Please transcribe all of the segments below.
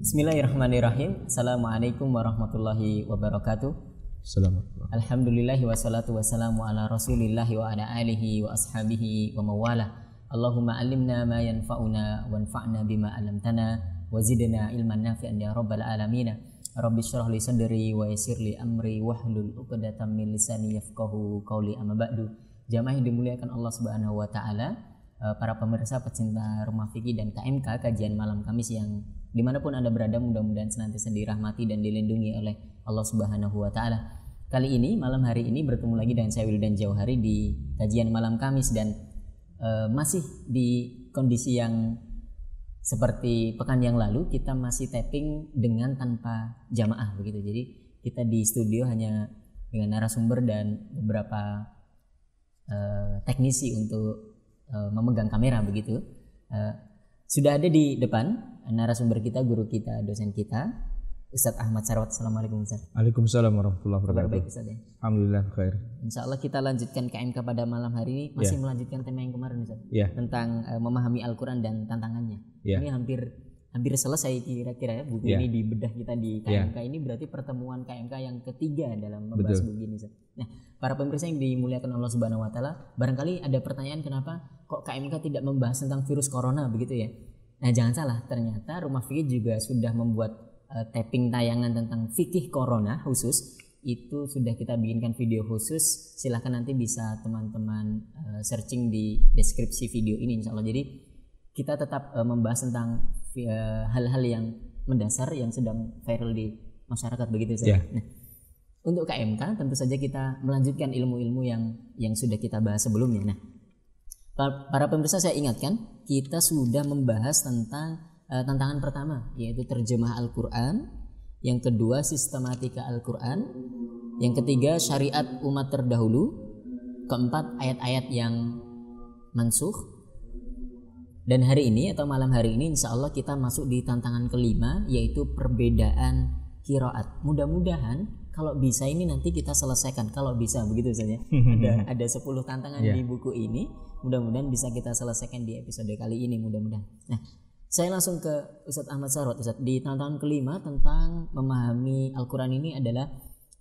Bismillahirrahmanirrahim. Assalamualaikum warahmatullahi wabarakatuh. Assalamualaikum. Alhamdulillahi wassalatu wassalamu ala rasulillahi wa ala alihi wa ashabihi wa mawala. Allahumma alimna ma yanfa'una anfa'na bima alamtana wa zidna ilman nafi'an ya rabbal alamina. Rabbi syurah li sadri wa yasir li amri hlul uqadatan min lisani yafqahu qawli amma ba'du. Jamaah yang dimuliakan Allah Subhanahu wa taala, eh, para pemirsa pecinta rumah fikih dan KMK kajian malam Kamis yang dimanapun anda berada mudah-mudahan senantiasa dirahmati dan dilindungi oleh Allah Subhanahu Wa Taala kali ini malam hari ini bertemu lagi dengan saya Wildan Jauhari di kajian malam Kamis dan uh, masih di kondisi yang seperti pekan yang lalu kita masih tapping dengan tanpa jamaah begitu jadi kita di studio hanya dengan narasumber dan beberapa uh, teknisi untuk uh, memegang kamera begitu uh, sudah ada di depan narasumber kita, guru kita, dosen kita, Ustaz Ahmad Sarwat. Assalamualaikum Ustaz. Waalaikumsalam warahmatullahi wabarakatuh. Baik Ustaz ya. Alhamdulillah khair. Insya Allah kita lanjutkan KMK pada malam hari ini masih yeah. melanjutkan tema yang kemarin Ustaz. Yeah. Tentang uh, memahami Al-Quran dan tantangannya. Yeah. Ini hampir hampir selesai kira-kira ya buku yeah. ini di bedah kita di KMK yeah. ini berarti pertemuan KMK yang ketiga dalam membahas Betul. buku ini. Ustaz. Nah, para pemirsa yang dimuliakan Allah Subhanahu wa taala, barangkali ada pertanyaan kenapa kok KMK tidak membahas tentang virus corona begitu ya? Nah jangan salah, ternyata Rumah Fikih juga sudah membuat uh, tapping tayangan tentang fikih corona khusus. Itu sudah kita bikinkan video khusus. Silahkan nanti bisa teman-teman eh, searching di deskripsi video ini insya Allah. Jadi kita tetap eh, membahas tentang hal-hal yang mendasar yang sedang viral di masyarakat begitu saja. Ya. Yeah. Nah, untuk KMK tentu saja kita melanjutkan ilmu-ilmu yang yang sudah kita bahas sebelumnya. Nah, Para pemirsa saya ingatkan, kita sudah membahas tentang uh, tantangan pertama yaitu terjemah Al-Qur'an, yang kedua sistematika Al-Qur'an, yang ketiga syariat umat terdahulu, keempat ayat-ayat yang mansuh. Dan hari ini atau malam hari ini insya Allah kita masuk di tantangan kelima yaitu perbedaan kiraat Mudah-mudahan kalau bisa ini nanti kita selesaikan. Kalau bisa begitu saja. ada ada 10 tantangan yeah. di buku ini mudah-mudahan bisa kita selesaikan di episode kali ini mudah-mudahan nah saya langsung ke Ustadz Ahmad Sarot Ustadz di tantangan kelima tentang memahami Al-Quran ini adalah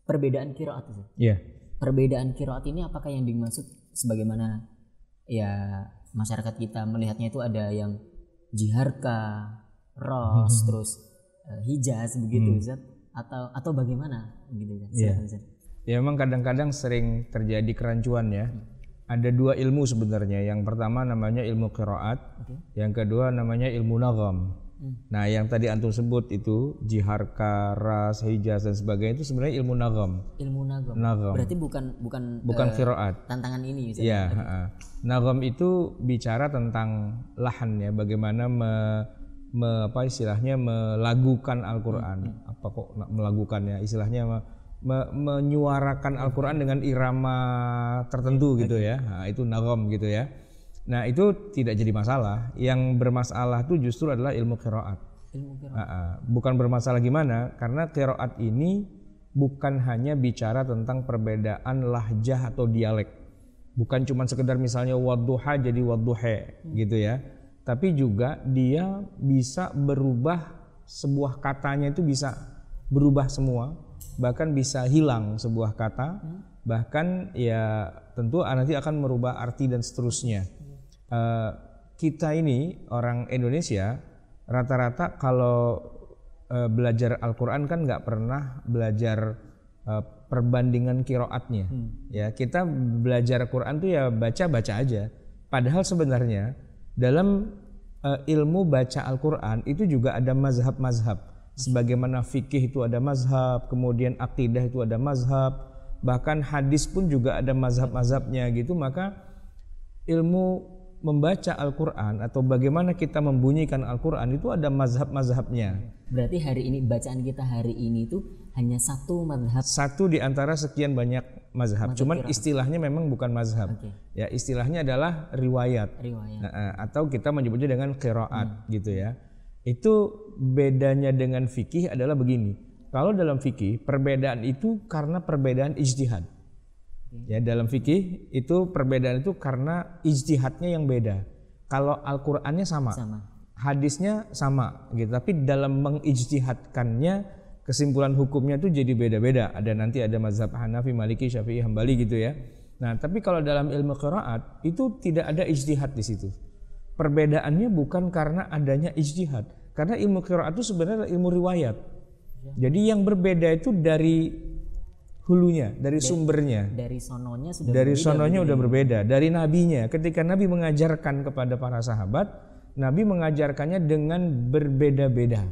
perbedaan kiraat. Iya. yeah. perbedaan kiraat ini apakah yang dimaksud sebagaimana ya masyarakat kita melihatnya itu ada yang jiharka ros terus uh, hijaz begitu hmm. Ustadz atau atau bagaimana gitu Ustadz yeah. ya memang kadang-kadang sering terjadi kerancuan ya hmm ada dua ilmu sebenarnya. Yang pertama namanya ilmu qiraat, okay. yang kedua namanya ilmu nagam. Hmm. Nah, yang tadi antum sebut itu jihar, ras, hijaz dan sebagainya itu sebenarnya ilmu nagam. Ilmu nagam. nagam. Berarti bukan bukan bukan uh, Tantangan ini misalnya. Iya, okay. Nagam itu bicara tentang lahan ya, bagaimana me, me apa istilahnya melagukan Al-Qur'an. Hmm. hmm. Apa kok melagukannya? Istilahnya me menyuarakan Al-Quran dengan irama tertentu iya, gitu iya. ya. Nah, itu nagom gitu ya. Nah itu tidak jadi masalah. Yang bermasalah itu justru adalah ilmu kiroat. Ilmu bukan bermasalah gimana, karena kiroat ini bukan hanya bicara tentang perbedaan lahjah atau dialek. Bukan cuma sekedar misalnya wadduha jadi wadduhe hmm. gitu ya. Tapi juga dia bisa berubah sebuah katanya itu bisa berubah semua bahkan bisa hilang sebuah kata bahkan ya tentu ah, nanti akan merubah arti dan seterusnya uh, kita ini orang Indonesia rata-rata kalau uh, belajar Al-Quran kan nggak pernah belajar uh, perbandingan kiroatnya hmm. ya kita belajar Quran tuh ya baca baca aja padahal sebenarnya dalam uh, ilmu baca Al-Quran itu juga ada mazhab-mazhab sebagaimana fikih itu ada mazhab, kemudian akidah itu ada mazhab, bahkan hadis pun juga ada mazhab-mazhabnya gitu, maka ilmu membaca Al-Quran atau bagaimana kita membunyikan Al-Quran itu ada mazhab-mazhabnya. Berarti hari ini bacaan kita hari ini itu hanya satu mazhab. Satu di antara sekian banyak mazhab. Cuman istilahnya memang bukan mazhab. Okay. Ya istilahnya adalah riwayat. Riwayat. Nah, eh, atau kita menyebutnya dengan qiraat hmm. gitu ya. Itu bedanya dengan fikih adalah begini. Kalau dalam fikih perbedaan itu karena perbedaan ijtihad. Ya dalam fikih itu perbedaan itu karena ijtihadnya yang beda. Kalau Al-Qur'annya sama. sama. Hadisnya sama gitu. Tapi dalam mengijtihadkannya kesimpulan hukumnya itu jadi beda-beda. Ada nanti ada mazhab Hanafi, Maliki, Syafi'i, Hambali gitu ya. Nah, tapi kalau dalam ilmu qiraat itu tidak ada ijtihad di situ. Perbedaannya bukan karena adanya ijtihad, karena ilmu qiraat itu sebenarnya ilmu riwayat. Ya. Jadi yang berbeda itu dari hulunya, dari, sumbernya. Dari sononya sudah Dari berbeda, sononya berbeda. udah ya. berbeda, dari nabinya. Ketika nabi mengajarkan kepada para sahabat, nabi mengajarkannya dengan berbeda-beda.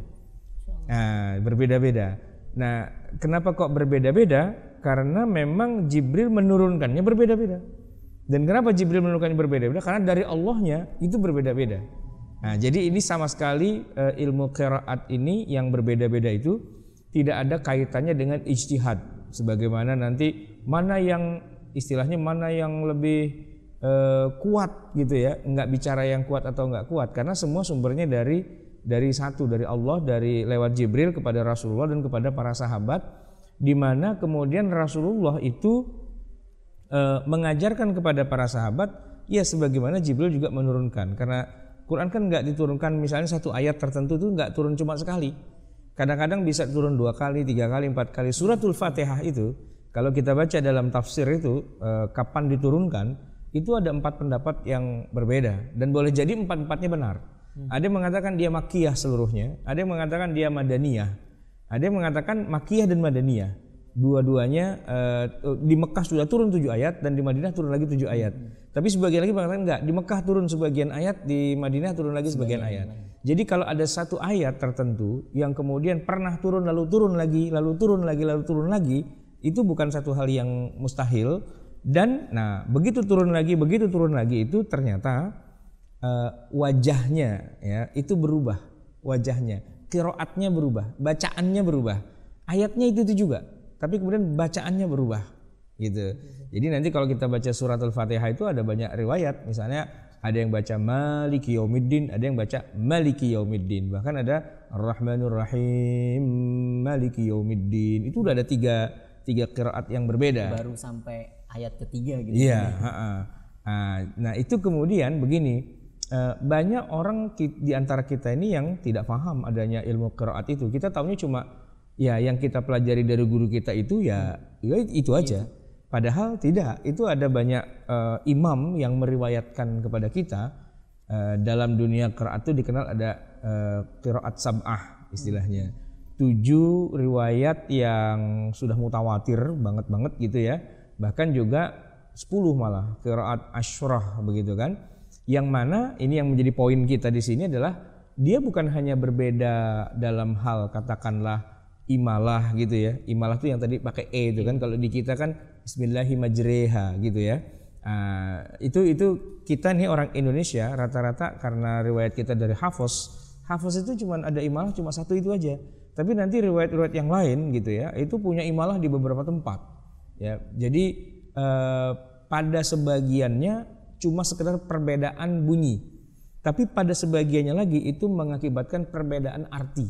Nah, berbeda-beda. Nah, kenapa kok berbeda-beda? Karena memang Jibril menurunkannya berbeda-beda. Dan kenapa Jibril menurunkan berbeda-beda? Karena dari Allahnya itu berbeda-beda. Nah, jadi ini sama sekali eh, ilmu qiraat ini yang berbeda-beda itu tidak ada kaitannya dengan ijtihad. Sebagaimana nanti mana yang istilahnya mana yang lebih eh, kuat gitu ya, Enggak bicara yang kuat atau enggak kuat karena semua sumbernya dari dari satu dari Allah dari lewat Jibril kepada Rasulullah dan kepada para sahabat di mana kemudian Rasulullah itu e, mengajarkan kepada para sahabat ya sebagaimana Jibril juga menurunkan karena Quran kan nggak diturunkan misalnya satu ayat tertentu itu nggak turun cuma sekali kadang-kadang bisa turun dua kali tiga kali empat kali suratul fatihah itu kalau kita baca dalam tafsir itu e, kapan diturunkan itu ada empat pendapat yang berbeda dan boleh jadi empat empatnya benar hmm. ada yang mengatakan dia makiyah seluruhnya ada yang mengatakan dia madaniyah ada yang mengatakan makiyah dan madaniyah dua-duanya uh, di Mekah sudah turun tujuh ayat dan di Madinah turun lagi tujuh ayat. Hmm. Tapi sebagian lagi mengatakan enggak, di Mekah turun sebagian ayat, di Madinah turun lagi sebagian hmm. ayat. Jadi kalau ada satu ayat tertentu yang kemudian pernah turun lalu turun lagi, lalu turun lagi, lalu turun lagi, itu bukan satu hal yang mustahil dan nah begitu turun lagi, begitu turun lagi itu ternyata uh, wajahnya ya itu berubah, wajahnya, kiroatnya berubah, bacaannya berubah. Ayatnya itu, itu juga tapi kemudian bacaannya berubah gitu. Jadi nanti kalau kita baca surat Al-Fatihah itu ada banyak riwayat, misalnya ada yang baca Maliki Yaumiddin, ada yang baca Maliki Yaumiddin, bahkan ada Rahmanur Rahim Maliki Yaumiddin. Itu udah ada tiga tiga kiraat yang berbeda. Baru sampai ayat ketiga gitu. Iya. Ah, nah itu kemudian begini, eh, banyak orang di antara kita ini yang tidak paham adanya ilmu kiraat itu. Kita tahunya cuma ya yang kita pelajari dari guru kita itu ya, ya itu aja. Iya. Padahal tidak, itu ada banyak uh, imam yang meriwayatkan kepada kita uh, dalam dunia qiraat itu dikenal ada uh, sab'ah istilahnya. Tujuh riwayat yang sudah mutawatir banget-banget gitu ya. Bahkan juga sepuluh malah qiraat asyrah begitu kan. Yang mana ini yang menjadi poin kita di sini adalah dia bukan hanya berbeda dalam hal katakanlah imalah gitu ya. Imalah tuh yang tadi pakai e itu kan iya. kalau di kita kan bismillahimajreha gitu ya. Uh, itu itu kita nih orang Indonesia rata-rata karena riwayat kita dari hafos hafos itu cuma ada imalah cuma satu itu aja tapi nanti riwayat-riwayat yang lain gitu ya itu punya imalah di beberapa tempat ya jadi uh, pada sebagiannya cuma sekedar perbedaan bunyi tapi pada sebagiannya lagi itu mengakibatkan perbedaan arti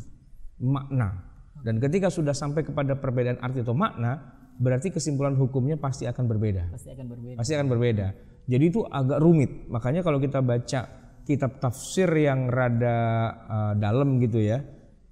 makna dan ketika sudah sampai kepada perbedaan arti atau makna, berarti kesimpulan hukumnya pasti akan berbeda. Pasti akan berbeda. Pasti akan berbeda. Jadi itu agak rumit. Makanya kalau kita baca kitab tafsir yang rada uh, dalam gitu ya,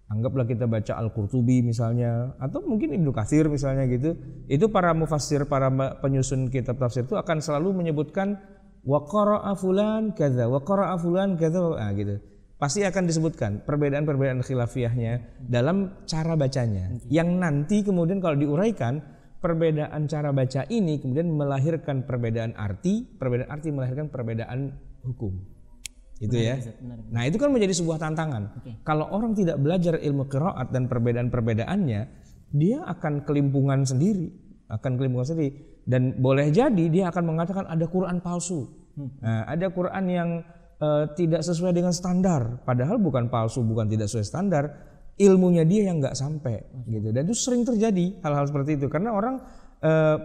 anggaplah kita baca Al-Qurtubi misalnya atau mungkin Ibnu Katsir misalnya gitu itu para mufassir para penyusun kitab tafsir itu akan selalu menyebutkan wa qara'a fulan kadza wa qara'a fulan kadza nah, gitu pasti akan disebutkan perbedaan-perbedaan khilafiahnya dalam cara bacanya yang nanti kemudian kalau diuraikan perbedaan cara baca ini kemudian melahirkan perbedaan arti perbedaan arti melahirkan perbedaan hukum itu ya nah itu kan menjadi sebuah tantangan kalau orang tidak belajar ilmu qiraat dan perbedaan-perbedaannya dia akan kelimpungan sendiri akan kelimpungan sendiri dan boleh jadi dia akan mengatakan ada Quran palsu hmm. nah, ada Quran yang uh, tidak sesuai dengan standar. Padahal bukan palsu, bukan tidak sesuai standar. Ilmunya dia yang nggak sampai gitu. Dan itu sering terjadi hal-hal seperti itu karena orang uh,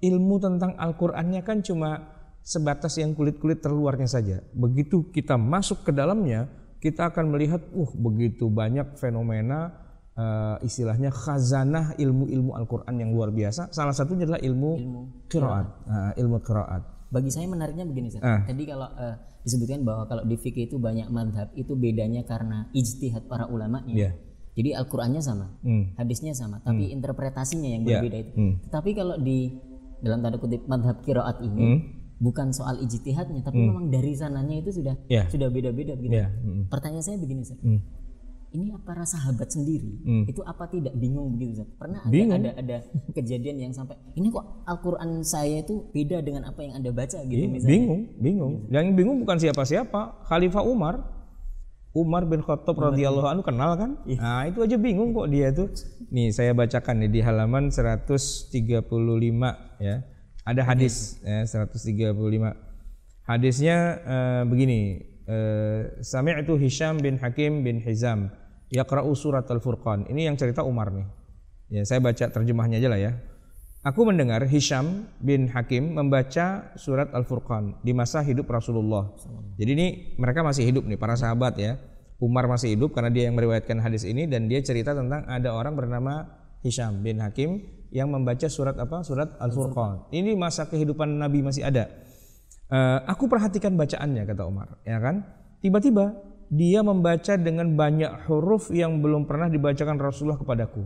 ilmu tentang Al-Qur'annya kan cuma sebatas yang kulit-kulit terluarnya saja. Begitu kita masuk ke dalamnya, kita akan melihat uh begitu banyak fenomena uh, istilahnya khazanah ilmu-ilmu Al-Qur'an yang luar biasa. Salah satunya adalah ilmu, ilmu. qiraat, uh, ilmu kiroat bagi saya menariknya begini Zan. Uh. Ah. tadi kalau uh, disebutkan bahwa kalau di fikih itu banyak madhab itu bedanya karena ijtihad para ulamanya yeah. jadi Al-Qur'annya sama mm. hadisnya sama tapi mm. interpretasinya yang iya. berbeda yeah. itu mm. tetapi kalau di dalam tanda kutip madhab kiraat ini mm. bukan soal ijtihadnya tapi mm. memang dari sananya itu sudah yeah. sudah beda-beda begitu. yeah. mm. pertanyaan saya begini Zan. Mm ini apa rasa sahabat sendiri hmm. itu apa tidak bingung begitu Zat. pernah bingung. ada ada kejadian yang sampai ini kok Al-Qur'an saya itu beda dengan apa yang Anda baca gitu bingung, iya, misalnya bingung bingung gitu. yang bingung bukan siapa-siapa Khalifah Umar Umar bin Khattab radhiyallahu anhu kenal kan ya. nah itu aja bingung kok dia tuh nih saya bacakan nih di halaman 135 ya ada hadis ya, 135 hadisnya eh, begini Eh, sami'tu Hisham bin Hakim bin Hizam yaqra'u surat Al-Furqan. Ini yang cerita Umar nih. Ya, saya baca terjemahnya aja lah ya. Aku mendengar Hisham bin Hakim membaca surat Al-Furqan di masa hidup Rasulullah. Jadi ini mereka masih hidup nih para sahabat ya. Umar masih hidup karena dia yang meriwayatkan hadis ini dan dia cerita tentang ada orang bernama Hisham bin Hakim yang membaca surat apa? Surat Al-Furqan. Ini masa kehidupan Nabi masih ada. Eh, aku perhatikan bacaannya kata Umar, ya kan? Tiba-tiba dia membaca dengan banyak huruf yang belum pernah dibacakan Rasulullah kepadaku.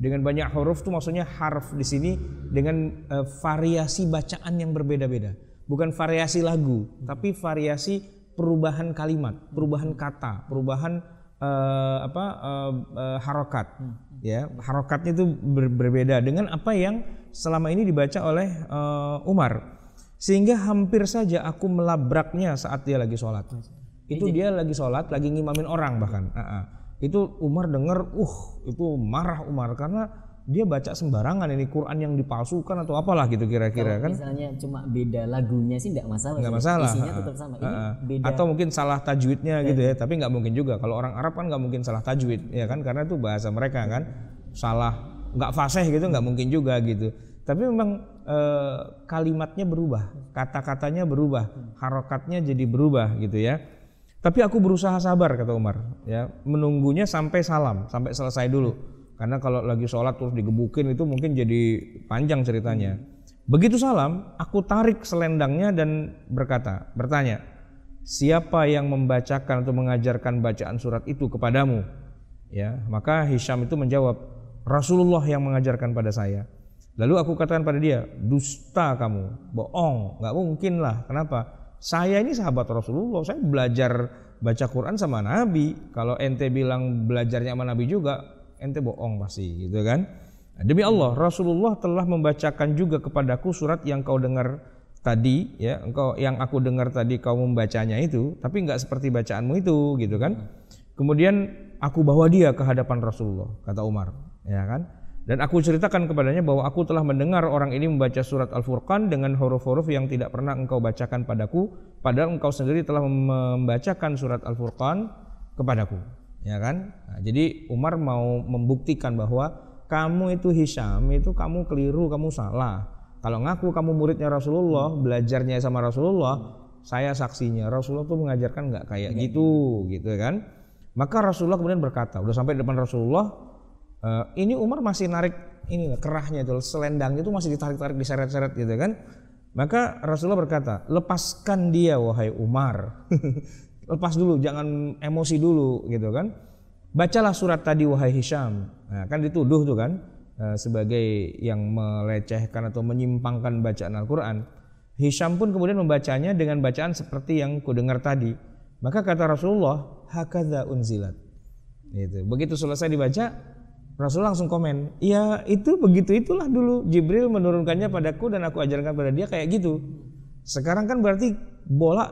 Dengan banyak huruf tuh maksudnya harf di sini dengan uh, variasi bacaan yang berbeda-beda. Bukan variasi lagu, tapi variasi perubahan kalimat, perubahan kata, perubahan uh, apa uh, uh, harokat. Ya, harokatnya itu ber berbeda dengan apa yang selama ini dibaca oleh uh, Umar sehingga hampir saja aku melabraknya saat dia lagi sholat. Itu dia lagi sholat, lagi ngimamin orang bahkan. Uh -uh. Itu Umar denger uh, itu marah Umar karena dia baca sembarangan ini Quran yang dipalsukan atau apalah gitu kira-kira kan. Misalnya cuma beda lagunya sih tidak masalah. Enggak masalah. Isinya tetap sama. uh uh, beda. Atau mungkin salah tajwidnya iya. gitu ya, tapi nggak mungkin juga. Kalau orang Arab kan nggak mungkin salah tajwid ya kan karena itu bahasa mereka kan. Salah nggak fasih gitu nggak mungkin juga gitu. Tapi memang eh, kalimatnya berubah, kata-katanya berubah, harokatnya jadi berubah gitu ya. Tapi aku berusaha sabar kata Umar, ya menunggunya sampai salam, sampai selesai dulu. Karena kalau lagi sholat terus digebukin itu mungkin jadi panjang ceritanya. Begitu salam, aku tarik selendangnya dan berkata, bertanya, siapa yang membacakan atau mengajarkan bacaan surat itu kepadamu? Ya, maka Hisham itu menjawab, Rasulullah yang mengajarkan pada saya. Lalu aku katakan pada dia, dusta kamu, bohong, nggak mungkin lah. Kenapa? Saya ini sahabat Rasulullah, saya belajar baca Quran sama Nabi. Kalau ente bilang belajarnya sama Nabi juga, ente bohong pasti, gitu kan? Nah, demi Allah, Rasulullah telah membacakan juga kepadaku surat yang kau dengar tadi, ya, engkau yang aku dengar tadi kau membacanya itu, tapi nggak seperti bacaanmu itu, gitu kan? Kemudian aku bawa dia ke hadapan Rasulullah, kata Umar, ya kan? Dan aku ceritakan kepadanya bahwa aku telah mendengar orang ini membaca surat Al-Furqan dengan huruf-huruf yang tidak pernah engkau bacakan padaku, padahal engkau sendiri telah membacakan surat Al-Furqan kepadaku. Ya kan? Nah, jadi Umar mau membuktikan bahwa kamu itu Hisham, itu kamu keliru, kamu salah. Kalau ngaku kamu muridnya Rasulullah, belajarnya sama Rasulullah, saya saksinya. Rasulullah tuh mengajarkan nggak kayak gitu, gitu, gitu kan? Maka Rasulullah kemudian berkata, udah sampai depan Rasulullah, Eh, ini Umar masih narik ini kerahnya itu selendang itu masih ditarik-tarik diseret-seret gitu kan. Maka Rasulullah berkata, "Lepaskan dia wahai Umar." Lepas dulu, jangan emosi dulu gitu kan. Bacalah surat tadi wahai Hisham. Nah, kan dituduh tuh kan eh, sebagai yang melecehkan atau menyimpangkan bacaan Al-Qur'an. Hisham pun kemudian membacanya dengan bacaan seperti yang kudengar tadi. Maka kata Rasulullah, hakadha unzilat." Gitu. Begitu selesai dibaca, Rasul langsung komen, ya itu begitu itulah dulu Jibril menurunkannya padaku dan aku ajarkan pada dia kayak gitu. Sekarang kan berarti bola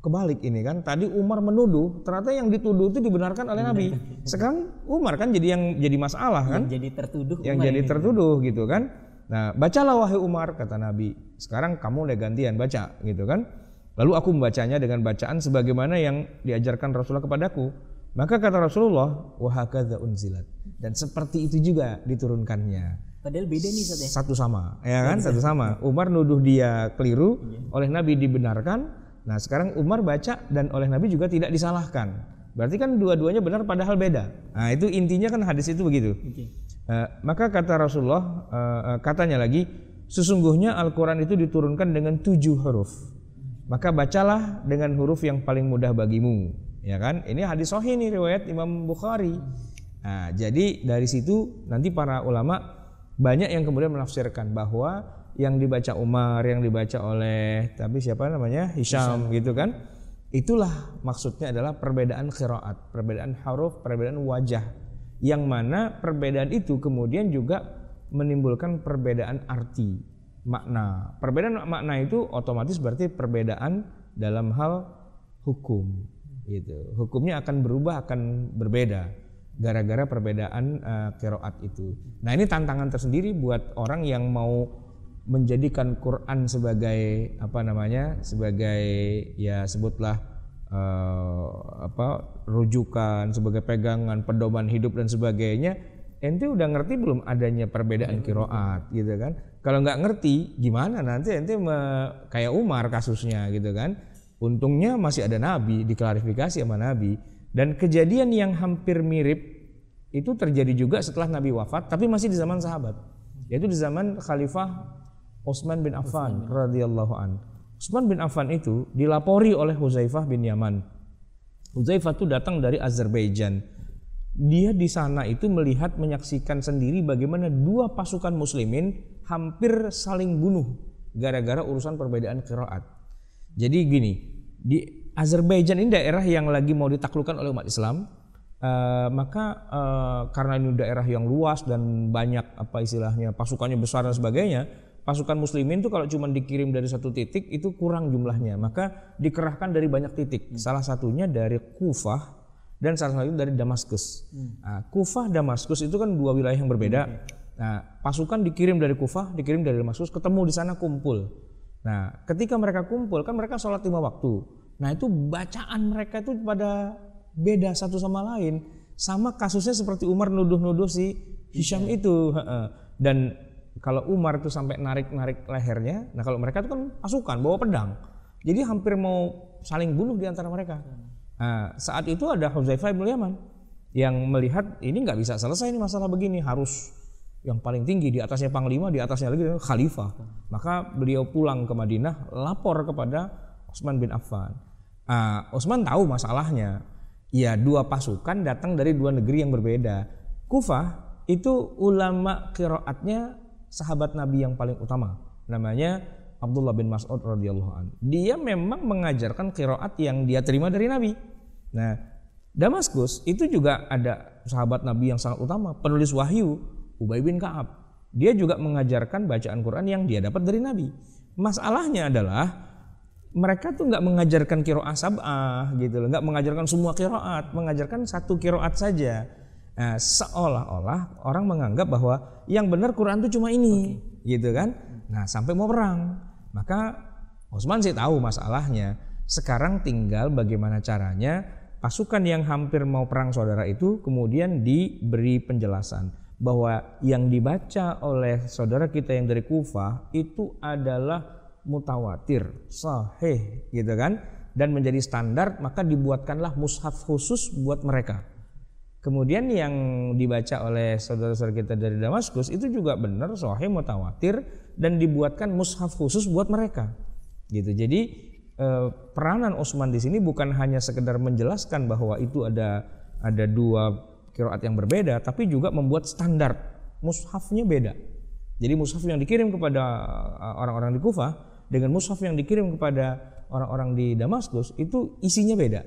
kebalik ini kan. Tadi Umar menuduh, ternyata yang dituduh itu dibenarkan oleh Nabi. Sekarang Umar kan jadi yang jadi masalah kan? Yang jadi tertuduh. Yang jadi tertuduh gitu kan. Nah, bacalah wahai Umar kata Nabi. Sekarang kamu udah gantian baca gitu kan. Lalu aku membacanya dengan bacaan sebagaimana yang diajarkan Rasulullah kepadaku. Maka kata Rasulullah, wahakadha unzilat. Dan seperti itu juga diturunkannya. Padahal beda nih satu, ya. Satu sama, ya kan? Iya, satu sama. Umar nuduh dia keliru, iya. oleh Nabi dibenarkan. Nah, sekarang Umar baca dan oleh Nabi juga tidak disalahkan. Berarti kan dua-duanya benar padahal beda. Nah, itu intinya kan hadis itu begitu. Okay. Uh, eh, maka kata Rasulullah, uh, katanya lagi, sesungguhnya Al-Qur'an itu diturunkan dengan tujuh huruf. Maka bacalah dengan huruf yang paling mudah bagimu ya kan? Ini hadis sahih nih riwayat Imam Bukhari. Nah, jadi dari situ nanti para ulama banyak yang kemudian menafsirkan bahwa yang dibaca Umar, yang dibaca oleh tapi siapa namanya Hisham, gitu kan? Itulah maksudnya adalah perbedaan qiraat, perbedaan huruf, perbedaan wajah. Yang mana perbedaan itu kemudian juga menimbulkan perbedaan arti, makna. Perbedaan makna itu otomatis berarti perbedaan dalam hal hukum gitu hukumnya akan berubah akan berbeda gara-gara perbedaan uh, eh, keroat itu nah ini tantangan tersendiri buat orang yang mau menjadikan Quran sebagai apa namanya sebagai ya sebutlah uh, apa rujukan sebagai pegangan pedoman hidup dan sebagainya ente udah ngerti belum adanya perbedaan iya, kiroat gitu kan kalau nggak ngerti gimana nanti ente kayak Umar kasusnya gitu kan Untungnya masih ada Nabi, diklarifikasi sama Nabi. Dan kejadian yang hampir mirip itu terjadi juga setelah Nabi wafat, tapi masih di zaman sahabat. Yaitu di zaman Khalifah Utsman bin Affan radhiyallahu an. Utsman bin Affan itu dilapori oleh Huzaifah bin Yaman. Huzaifah itu datang dari Azerbaijan. Dia di sana itu melihat menyaksikan sendiri bagaimana dua pasukan muslimin hampir saling bunuh gara-gara urusan perbedaan kiraat. Jadi gini, di Azerbaijan ini daerah yang lagi mau ditaklukkan oleh umat Islam. Uh, maka uh, karena ini daerah yang luas dan banyak apa istilahnya pasukannya besar dan sebagainya, pasukan muslimin itu kalau cuma dikirim dari satu titik itu kurang jumlahnya. Maka dikerahkan dari banyak titik. Hmm. Salah satunya dari Kufah dan salah satunya dari Damaskus. Hmm. Nah, Kufah Damaskus itu kan dua wilayah yang berbeda. Hmm. Nah, pasukan dikirim dari Kufah, dikirim dari Damaskus, ketemu di sana kumpul Nah, ketika mereka kumpul kan mereka sholat lima waktu. Nah, itu bacaan mereka itu pada beda satu sama lain. Sama kasusnya seperti Umar nuduh-nuduh si Hisham yeah. itu. Dan kalau Umar itu sampai narik-narik lehernya, nah kalau mereka itu kan pasukan bawa pedang. Jadi hampir mau saling bunuh di antara mereka. Hmm. Nah, saat itu ada Huzaifah bin Yaman yang melihat ini nggak bisa selesai ini masalah begini harus yang paling tinggi di atasnya panglima di atasnya lagi khalifah maka beliau pulang ke Madinah lapor kepada Utsman bin Affan uh, ah, Utsman tahu masalahnya ya dua pasukan datang dari dua negeri yang berbeda Kufah itu ulama kiroatnya sahabat Nabi yang paling utama namanya Abdullah bin Mas'ud radhiyallahu an. Dia memang mengajarkan kiroat yang dia terima dari Nabi. Nah, Damaskus itu juga ada sahabat Nabi yang sangat utama, penulis wahyu Ubay bin Kaab. Dia juga mengajarkan bacaan Quran yang dia dapat dari Nabi. Masalahnya adalah mereka tuh nggak mengajarkan kiroah sabah gitu loh, nggak mengajarkan semua kiroat, mengajarkan satu kiroat saja. Nah, seolah-olah orang menganggap bahwa yang benar Quran tuh cuma ini, okay. gitu kan? Nah, sampai mau perang, maka Osman sih tahu masalahnya. Sekarang tinggal bagaimana caranya pasukan yang hampir mau perang saudara itu kemudian diberi penjelasan bahwa yang dibaca oleh saudara kita yang dari Kufah itu adalah mutawatir, sahih gitu kan dan menjadi standar maka dibuatkanlah mushaf khusus buat mereka. Kemudian yang dibaca oleh saudara-saudara kita dari Damaskus itu juga benar sahih mutawatir dan dibuatkan mushaf khusus buat mereka. Gitu. Jadi eh, peranan Utsman di sini bukan hanya sekedar menjelaskan bahwa itu ada ada dua kiroat yang berbeda, tapi juga membuat standar mushafnya beda. Jadi mushaf yang dikirim kepada eh, orang-orang di Kufah dengan mushaf yang dikirim kepada orang-orang di Damaskus itu isinya beda,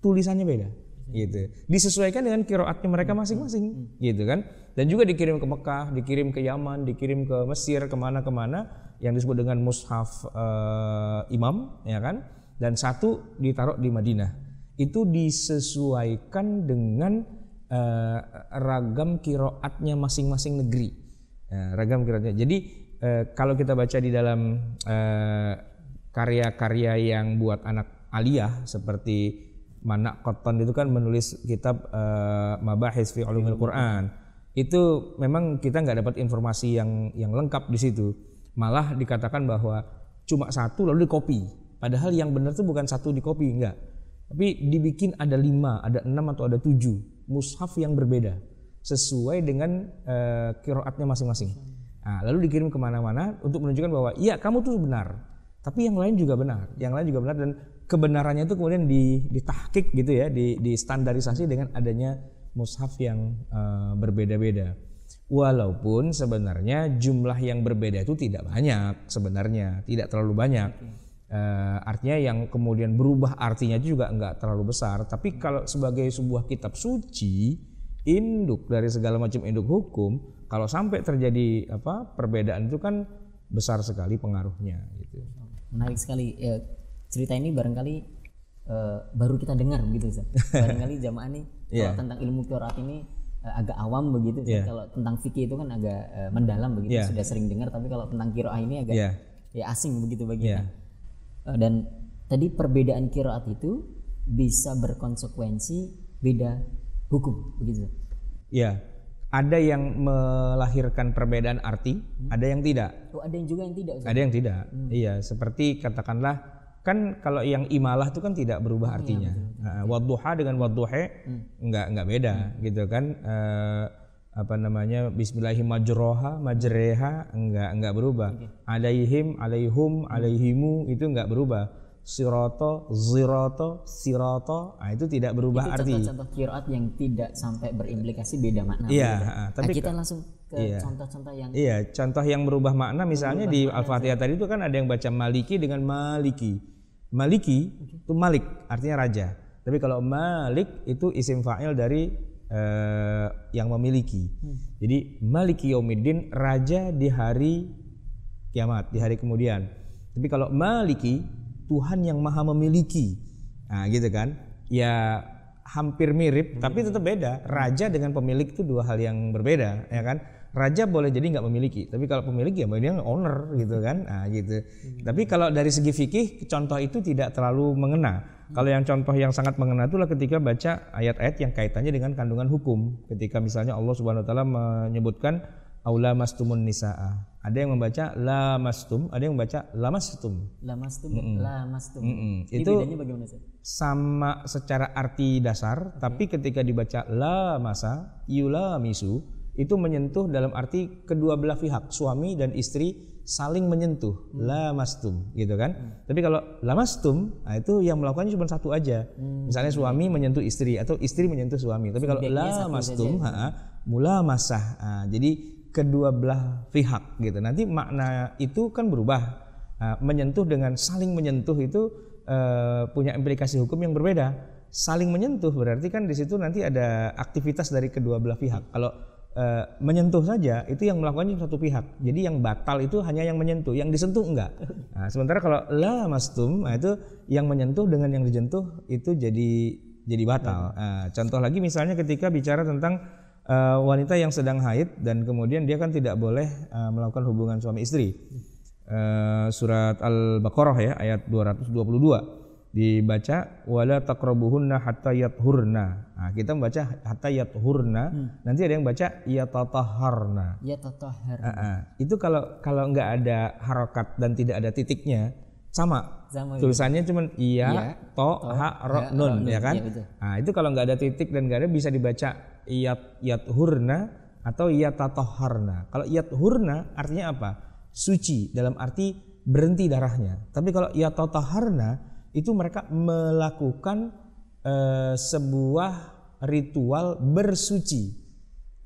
tulisannya beda gitu. Disesuaikan dengan kiroatnya mereka hmm. masing-masing, hmm. Hmm. gitu kan? Dan juga dikirim ke Mekah, dikirim ke Yaman, dikirim ke Mesir, kemana-kemana, yang disebut dengan mushaf e, imam, ya kan? Dan satu ditaruh di Madinah. Itu disesuaikan dengan Eh, ragam kiroatnya masing-masing negeri ya, ragam kiroatnya jadi eh, kalau kita baca di dalam eh, karya-karya yang buat anak aliyah seperti Manak Koton itu kan menulis kitab uh, Mabahis fi Ulumil Quran itu memang kita nggak dapat informasi yang yang lengkap di situ malah dikatakan bahwa cuma satu lalu dikopi padahal yang benar itu bukan satu dikopi enggak tapi dibikin ada lima ada enam atau ada tujuh mushaf yang berbeda sesuai dengan uh, eh, kiroatnya masing-masing. Nah, lalu dikirim kemana-mana untuk menunjukkan bahwa iya kamu tuh benar, tapi yang lain juga benar, yang lain juga benar dan kebenarannya itu kemudian ditahkik gitu ya, di, standarisasi dengan adanya mushaf yang uh, berbeda-beda. Walaupun sebenarnya jumlah yang berbeda itu tidak banyak sebenarnya, tidak terlalu banyak. Uh, artinya yang kemudian berubah artinya juga enggak terlalu besar. Tapi kalau sebagai sebuah kitab suci, induk dari segala macam induk hukum, kalau sampai terjadi apa perbedaan itu kan besar sekali pengaruhnya. Gitu. Menarik sekali ya, cerita ini barangkali uh, baru kita dengar begitu, Ustaz. barangkali jamaah nih yeah. tentang ilmu qiraat ini eh, agak awam begitu. Yeah. Kalau tentang fikih itu kan agak uh, mendalam begitu, yeah. sudah sering dengar. Tapi kalau tentang kiroah ini agak yeah. ya asing begitu bagi Yeah Eh, dan tadi perbedaan kiraat itu bisa berkonsekuensi beda hukum begitu ya ada yang melahirkan perbedaan arti hmm? ada yang tidak oh, ada yang juga yang tidak ada yang tidak hmm. iya seperti katakanlah kan kalau yang imalah itu kan tidak berubah iya, artinya ya, nah, wadduha dengan wadduhe hmm. enggak enggak beda hmm. gitu kan uh, apa namanya Bismillahirrahmanirrahim majroha majreha enggak enggak berubah okay. alaihim alaihum alaihimu itu enggak berubah siroto ziroto siroto nah, itu tidak berubah itu arti contoh-contoh kiroat yang tidak sampai berimplikasi beda makna iya nah, tapi kita langsung ke iya, contoh-contoh yang iya contoh yang berubah makna misalnya berubah di al-fatihah iya. tadi itu kan ada yang baca maliki dengan maliki maliki okay. itu malik artinya raja tapi kalau malik itu isim fa'il dari uh, yang memiliki. Hmm. Jadi Maliki Yaumiddin raja di hari kiamat, di hari kemudian. Tapi kalau Maliki Tuhan yang maha memiliki. Nah, gitu kan? Ya hampir mirip hmm. tapi tetap beda. Raja dengan pemilik itu dua hal yang berbeda, ya kan? Raja boleh jadi nggak memiliki, tapi kalau pemilik ya dia owner gitu kan, nah, gitu. Hmm. Tapi kalau dari segi fikih contoh itu tidak terlalu mengena kalau yang contoh yang sangat mengena itulah ketika baca ayat-ayat yang kaitannya dengan kandungan hukum. Ketika misalnya Allah Subhanahu wa taala menyebutkan aula mastumun nisaa. Ada yang membaca la mastum, ada yang membaca la lamastum. Lamastum, mm -mm. lamastum. Mm -mm. Itu bedanya bagaimana sih? Sama secara arti dasar, okay. tapi ketika dibaca la masa, yula misu, itu menyentuh dalam arti kedua belah pihak, suami dan istri saling menyentuh hmm. lamastum gitu kan hmm. tapi kalau lamastum nah itu yang melakukannya cuma satu aja hmm. misalnya suami menyentuh istri atau istri menyentuh suami tapi kalau lamastum ya. ha, mula masah ha, jadi kedua belah pihak gitu nanti makna itu kan berubah ha, menyentuh dengan saling menyentuh itu eh, punya implikasi hukum yang berbeda saling menyentuh berarti kan di situ nanti ada aktivitas dari kedua belah pihak kalau Eh, menyentuh saja itu yang melakukannya satu pihak. Jadi yang batal itu hanya yang menyentuh, yang disentuh enggak. Nah, sementara kalau la mastum nah itu yang menyentuh dengan yang dijentuh itu jadi jadi batal. Nah, contoh lagi misalnya ketika bicara tentang uh, wanita yang sedang haid dan kemudian dia kan tidak boleh uh, melakukan hubungan suami istri. Uh, surat Al-Baqarah ya ayat 222 dibaca wala taqrabuhunna hatta yathurna. Nah, kita membaca hatta yathurna, hmm. nanti ada yang baca yatatahharna. Yatatahharna. Uh -uh. Itu kalau kalau enggak ada harokat dan tidak ada titiknya sama. sama iya. Tulisannya ya. cuma iya, iya to ha ro nun ya kan? Ya, Nah, itu kalau enggak ada titik dan enggak ada bisa dibaca yat yathurna atau yatatahharna. Kalau yathurna artinya apa? Suci dalam arti berhenti darahnya. Tapi kalau yatatahharna itu mereka melakukan uh, sebuah ritual bersuci.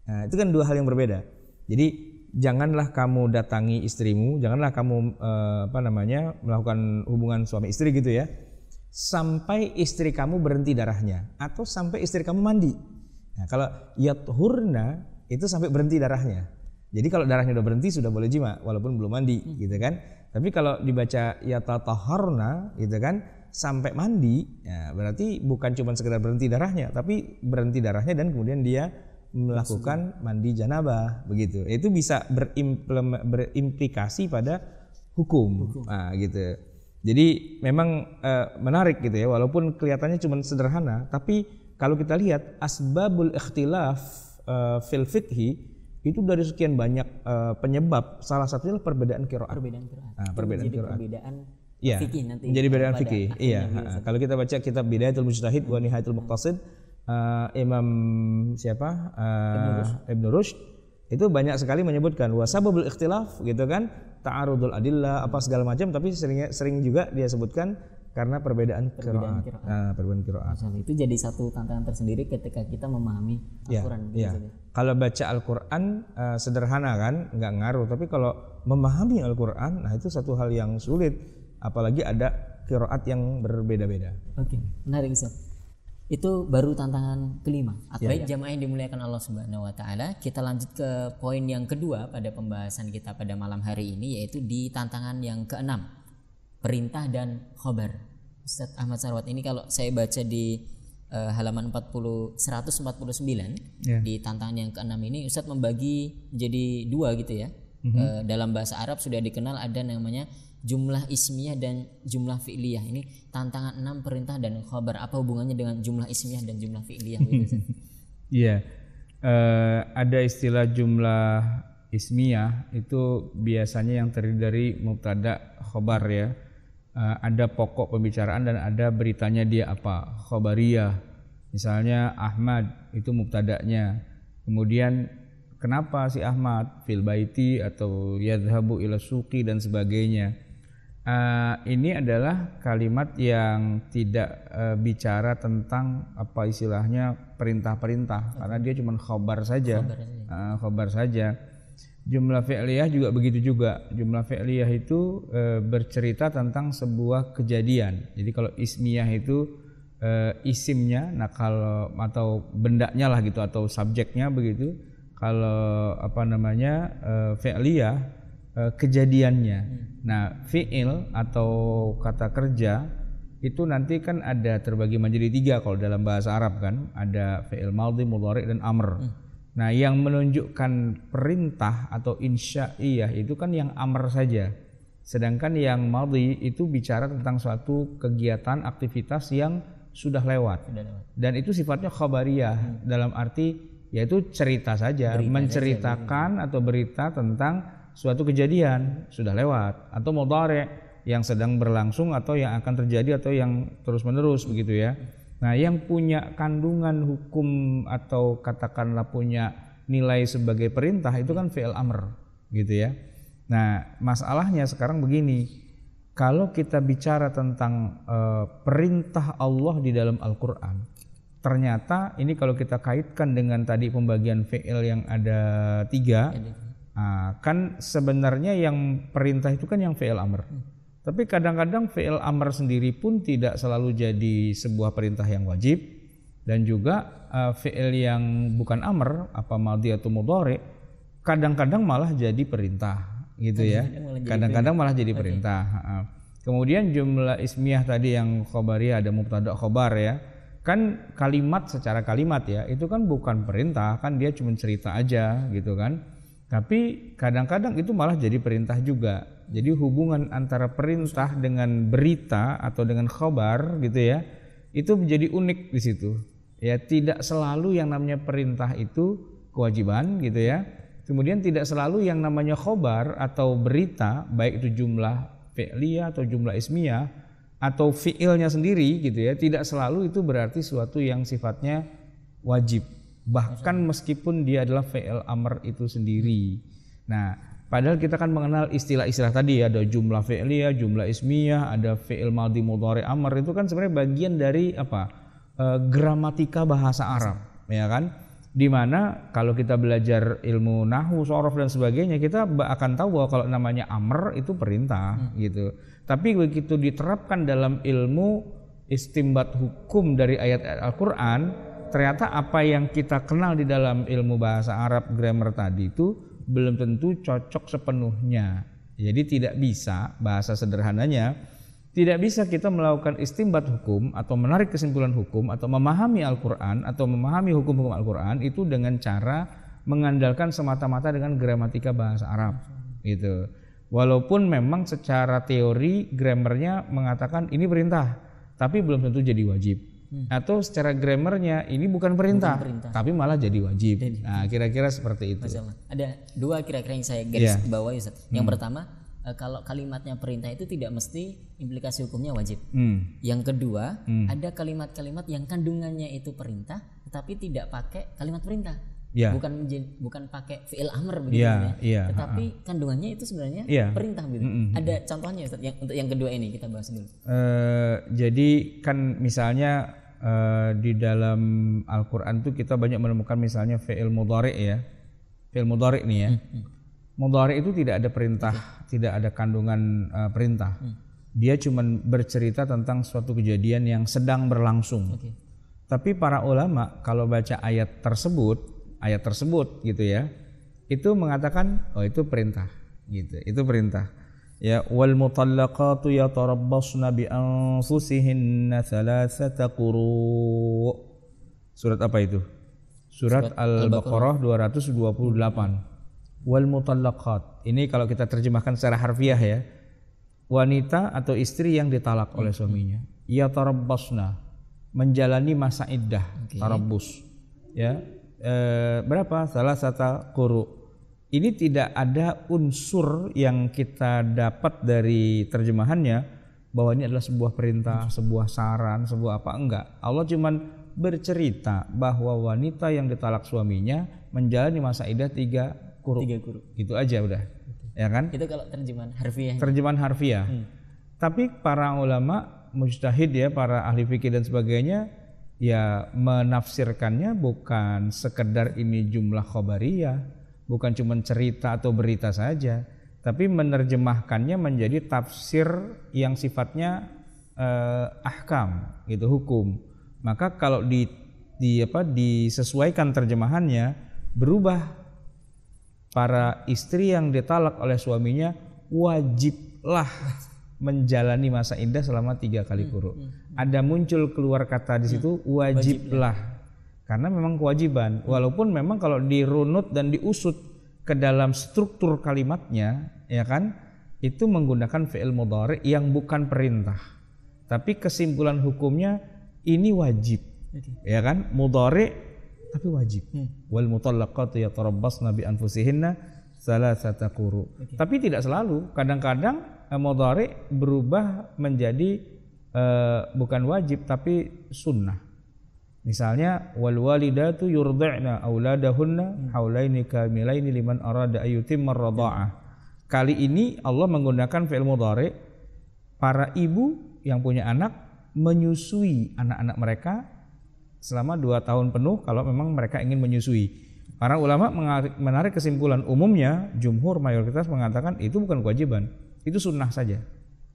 Nah, itu kan dua hal yang berbeda. Jadi janganlah kamu datangi istrimu, janganlah kamu eh, apa namanya melakukan hubungan suami istri gitu ya, sampai istri kamu berhenti darahnya atau sampai istri kamu mandi. Nah, kalau yathurna itu sampai berhenti darahnya. Jadi kalau darahnya udah berhenti sudah boleh jima walaupun belum mandi hmm. gitu kan. Tapi kalau dibaca ya yatataharna gitu kan sampai mandi, ya berarti bukan cuma sekedar berhenti darahnya, tapi berhenti darahnya dan kemudian dia melakukan mandi janabah begitu. Itu bisa berimplikasi pada hukum, hukum. Nah, gitu. Jadi memang e, menarik gitu ya, walaupun kelihatannya cuma sederhana, tapi kalau kita lihat asbabul ikhtilaf e, fil itu dari sekian banyak uh, penyebab salah satunya perbedaan kiroat perbedaan kiroat nah, perbedaan kiroat perbedaan ya, fikih nanti jadi perbedaan fikih iya ah, kalau kita baca kitab bidayatul mujtahid hmm. wa nihayatul muqtasid uh, imam siapa uh, eh, ibnu Rushd. itu banyak sekali menyebutkan wasababul ikhtilaf gitu kan ta'arudul adillah apa segala macam tapi sering sering juga dia sebutkan karena perbedaan perbedaan kiroat, nah, perbedaan kiroat. itu jadi satu tantangan tersendiri ketika kita memahami iya, Al-Quran. Ya, ya. Kalau baca Al-Quran uh, sederhana kan, nggak ngaruh. Tapi kalau memahami Al-Quran, nah itu satu hal yang sulit. Apalagi ada kiroat yang berbeda-beda. Oke, okay. menarik Ustaz. Itu baru tantangan kelima. Ya, Baik ya. jamaah yang dimuliakan Allah Subhanahu wa taala, kita lanjut ke poin yang kedua pada pembahasan kita pada malam hari ini yaitu di tantangan yang keenam perintah dan khobar Ustadz Ahmad Sarwat ini kalau saya baca di uh, halaman 40 149 yeah. di tantangan yang keenam ini Ustadz membagi jadi dua gitu ya mm-hmm. uh, dalam bahasa Arab sudah dikenal ada namanya jumlah ismiyah dan jumlah fi'liyah ini tantangan enam perintah dan khobar. apa hubungannya dengan jumlah ismiyah dan jumlah fi'liyah gitu, Iya uh, ada istilah jumlah ismiyah itu biasanya yang terdiri dari mubtada khobar ya Eh, ada pokok pembicaraan dan ada beritanya dia apa khobariyah misalnya Ahmad itu mubtada'nya kemudian kenapa si Ahmad fil baiti atau yadhabu ila suki dan sebagainya uh, ini adalah kalimat yang tidak uh, bicara tentang apa istilahnya perintah-perintah karena dia cuma khobar saja khobar, uh, khobar saja Jumlah fi'liyah juga begitu juga. Jumlah fi'liyah itu e, bercerita tentang sebuah kejadian. Jadi kalau ismiyah itu e, isimnya, nah kalau atau bendanya lah gitu atau subjeknya begitu. Kalau apa namanya e, fi'liyah e, kejadiannya. Nah fi'il atau kata kerja itu nanti kan ada terbagi menjadi tiga kalau dalam bahasa Arab kan ada fi'il maldi, mudhari dan amr. Hmm. Nah, yang menunjukkan perintah atau insya'iyah itu kan yang amr saja. Sedangkan yang madhi itu bicara tentang suatu kegiatan, aktivitas yang sudah lewat. Dan itu sifatnya khabariyah hmm. dalam arti yaitu cerita saja, berita menceritakan saja. atau berita tentang suatu kejadian sudah lewat atau mudhari yang sedang berlangsung atau yang akan terjadi atau yang terus-menerus begitu ya. Nah, yang punya kandungan hukum atau katakanlah punya nilai sebagai perintah itu kan fi'il amr, gitu ya. Nah, masalahnya sekarang begini. Kalau kita bicara tentang e, perintah Allah di dalam Al-Qur'an, ternyata ini kalau kita kaitkan dengan tadi pembagian fi'il yang ada tiga, nah, kan sebenarnya yang perintah itu kan yang fi'il amr. Hmm. Tapi kadang-kadang fi'il amr sendiri pun tidak selalu jadi sebuah perintah yang wajib dan juga uh, fi'il yang bukan amr apa madhi atau mudhari kadang-kadang malah jadi perintah gitu ya. Kadang-kadang malah jadi perintah. Kemudian jumlah ismiyah tadi yang ya ada mubtada khobar ya kan kalimat secara kalimat ya itu kan bukan perintah kan dia cuma cerita aja gitu kan tapi kadang-kadang itu malah jadi perintah juga. Jadi hubungan antara perintah dengan berita atau dengan khabar gitu ya, itu menjadi unik di situ. Ya tidak selalu yang namanya perintah itu kewajiban gitu ya. Kemudian tidak selalu yang namanya khobar atau berita, baik itu jumlah fi'liyah atau jumlah ismiyah atau fi'ilnya sendiri gitu ya, tidak selalu itu berarti suatu yang sifatnya wajib bahkan meskipun dia adalah fi'il amr itu sendiri. Nah, padahal kita kan mengenal istilah-istilah tadi ya, ada jumlah fi'liyah, jumlah ismiyah, ada fi'il madhi mudhari amr itu kan sebenarnya bagian dari apa? E, gramatika bahasa Arab, ya kan? Dimana kalau kita belajar ilmu nahu, sorof dan sebagainya kita akan tahu bahwa kalau namanya amr itu perintah hmm. gitu. Tapi begitu diterapkan dalam ilmu istimbat hukum dari ayat Al-Qur'an, ternyata apa yang kita kenal di dalam ilmu bahasa Arab grammar tadi itu belum tentu cocok sepenuhnya. Jadi tidak bisa bahasa sederhananya tidak bisa kita melakukan istimbat hukum atau menarik kesimpulan hukum atau memahami Al-Qur'an atau memahami hukum-hukum Al-Qur'an itu dengan cara mengandalkan semata-mata dengan gramatika bahasa Arab gitu. Walaupun memang secara teori grammarnya mengatakan ini perintah, tapi belum tentu jadi wajib Hmm. atau nah, secara grammarnya ini bukan perintah, bukan perintah, tapi malah jadi wajib. Nah, kira-kira seperti itu. Ada dua kira-kira yang saya garis yeah. bawahi Ustaz. Yang hmm. pertama, eh, kalau kalimatnya perintah itu tidak mesti implikasi hukumnya wajib. Hmm. Yang kedua, hmm. ada kalimat-kalimat yang kandungannya itu perintah tetapi tidak pakai kalimat perintah. Ya. Bukan bukan pakai fiil amr begitu iya, ya. ya. Tetapi ha -ha. kandungannya itu sebenarnya ya. perintah gitu. Mm -hmm. Ada contohnya Ustaz yang untuk yang kedua ini kita bahas dulu. Uh, jadi kan misalnya Eh, di dalam Al-Qur'an itu kita banyak menemukan misalnya fi'il mudhari ya. Fi'il mudhari nih ya. Hmm. hmm. itu tidak ada perintah, tidak ada kandungan eh, perintah. Hmm. Dia cuma bercerita tentang suatu kejadian yang sedang berlangsung. Okay. Tapi para ulama kalau baca ayat tersebut, ayat tersebut gitu ya, itu mengatakan oh itu perintah gitu. Itu perintah ya wal mutallaqatu yatarabbasna bi anfusihinna thalathata quru surat apa itu surat, surat al-baqarah 228 wal mutallaqat ini kalau kita terjemahkan secara harfiah ya wanita atau istri yang ditalak hmm. oleh suaminya yatarabbasna menjalani masa iddah okay. tarabbus ya e, berapa salah satu kuru ini tidak ada unsur yang kita dapat dari terjemahannya bahwa ini adalah sebuah perintah, sebuah saran, sebuah apa enggak. Allah cuman bercerita bahwa wanita yang ditalak suaminya menjalani masa idah tiga kuruk. Tiga kuruk. Itu aja udah. Itu. Ya kan? Itu kalau terjemahan harfiah. Terjemahan harfiah. Hmm. Tapi para ulama mujtahid ya, para ahli fikih dan sebagainya ya menafsirkannya bukan sekedar ini jumlah khobariyah bukan cuma cerita atau berita saja, tapi menerjemahkannya menjadi tafsir yang sifatnya eh, ahkam, gitu hukum. Maka kalau di, di apa disesuaikan terjemahannya berubah para istri yang ditalak oleh suaminya wajiblah menjalani masa indah selama tiga kali hmm, kurung. Hmm, hmm. Ada muncul keluar kata di situ nah, wajiblah karena memang kewajiban walaupun memang kalau dirunut dan diusut ke dalam struktur kalimatnya ya kan itu menggunakan fi'il mudhari yang bukan perintah tapi kesimpulan hukumnya ini wajib ya kan mudhari tapi wajib hmm. wal mutallaqatu yatarabbasna bi anfusihinna salasata quru okay. tapi tidak selalu kadang-kadang eh, mudhari berubah menjadi uh, bukan wajib tapi sunnah Misalnya wal walidatu yurdi'na auladahunna haulaini kamilaini liman arada ayyutim radha'ah. Kali ini Allah menggunakan fi'il mudhari para ibu yang punya anak menyusui anak-anak mereka selama dua tahun penuh kalau memang mereka ingin menyusui. Para ulama menarik kesimpulan umumnya jumhur mayoritas mengatakan itu bukan kewajiban, itu sunnah saja.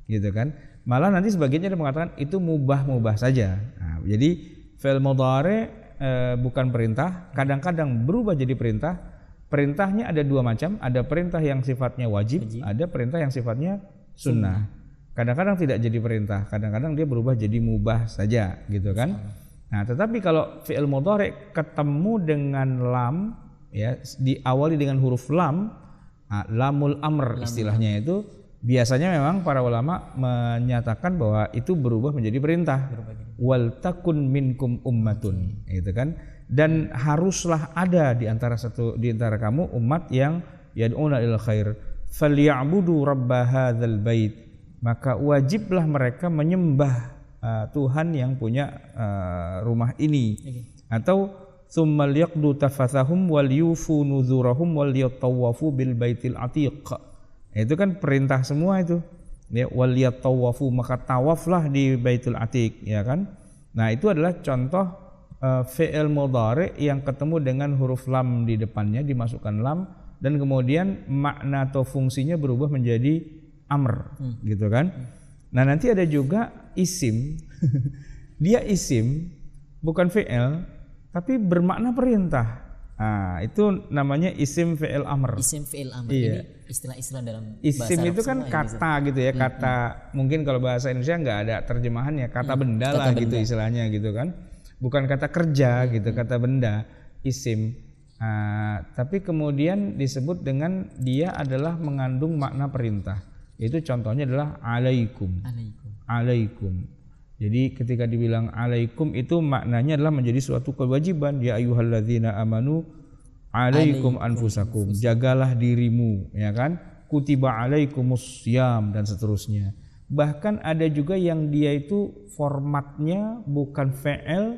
Gitu kan? Malah nanti sebagiannya mengatakan itu mubah-mubah saja. Nah, jadi Fi'il mudhari e, bukan perintah, kadang-kadang berubah jadi perintah. Perintahnya ada dua macam, ada perintah yang sifatnya wajib, wajib. ada perintah yang sifatnya sunnah. Kadang-kadang tidak jadi perintah, kadang-kadang dia berubah jadi mubah saja, gitu kan? Nah, tetapi kalau fi'il mudhari ketemu dengan lam ya diawali dengan huruf lam, ah, lamul amr istilahnya itu biasanya memang para ulama menyatakan bahwa itu berubah menjadi perintah. Wal takun minkum ummatun, gitu kan? Dan haruslah ada di antara satu di antara kamu umat yang yad'una ilal khair. Falyabudu rabbah hadzal bait. Maka wajiblah mereka menyembah uh, Tuhan yang punya uh, rumah ini. Atau thummal yaqdu tafathahum wal yufu nuzurahum wal yatawafu bil baitil atiq Ya, itu kan perintah semua itu. Ya waliyat tawafu maka tawaflah di Baitul Atik, ya kan? Nah, itu adalah contoh uh, fi'il mudhari yang ketemu dengan huruf lam di depannya dimasukkan lam dan kemudian makna atau fungsinya berubah menjadi amr, hmm. gitu kan? Nah, nanti ada juga isim. Dia isim bukan fi'il tapi bermakna perintah Ah, itu namanya isim fi'il amr. Isim fi'il amr. Iya. Ini istilah-istilah dalam isim Arab itu kan kata bisa. gitu ya, hmm, kata hmm. mungkin kalau bahasa Indonesia nggak ada terjemahannya, kata hmm. benda lah gitu istilahnya gitu kan. Bukan kata kerja hmm. gitu, hmm. kata benda, isim. Ah, tapi kemudian disebut dengan dia adalah mengandung makna perintah. Itu contohnya adalah alaikum. Alaikum. Alaikum. Jadi ketika dibilang alaikum itu maknanya adalah menjadi suatu kewajiban ya ayyuhalladzina amanu alaikum anfusakum jagalah dirimu ya kan kutiba alaikumus dan seterusnya. Bahkan ada juga yang dia itu formatnya bukan VL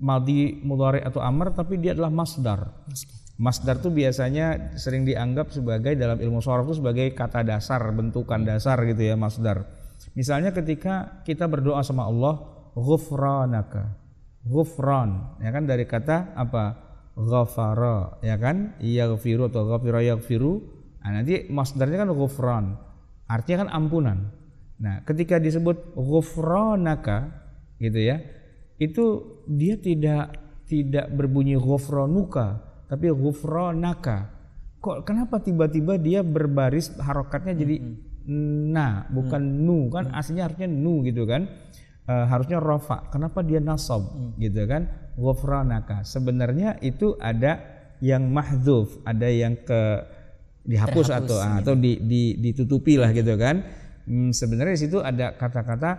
madhi mudhari atau amr tapi dia adalah masdar. Masdar itu biasanya sering dianggap sebagai dalam ilmu sorof itu sebagai kata dasar, bentukan dasar gitu ya masdar. Misalnya ketika kita berdoa sama Allah, ghufranaka. Ghufran, ya kan dari kata apa? Ghafara, ya kan? Yaghfiru atau ghafira yaghfiru. Nah, nanti masdarnya kan ghufran. Artinya kan ampunan. Nah, ketika disebut ghufranaka gitu ya, itu dia tidak tidak berbunyi ghufranuka, tapi ghufranaka. Kok kenapa tiba-tiba dia berbaris harokatnya jadi na bukan hmm. nu kan hmm. aslinya harusnya nu gitu kan e, harusnya rofa kenapa dia nasab hmm. gitu kan ghufranaka sebenarnya itu ada yang mahzuf ada yang ke dihapus Terhapus, atau ya. atau di, di, ditutupi lah gitu kan hmm, sebenarnya di situ ada kata-kata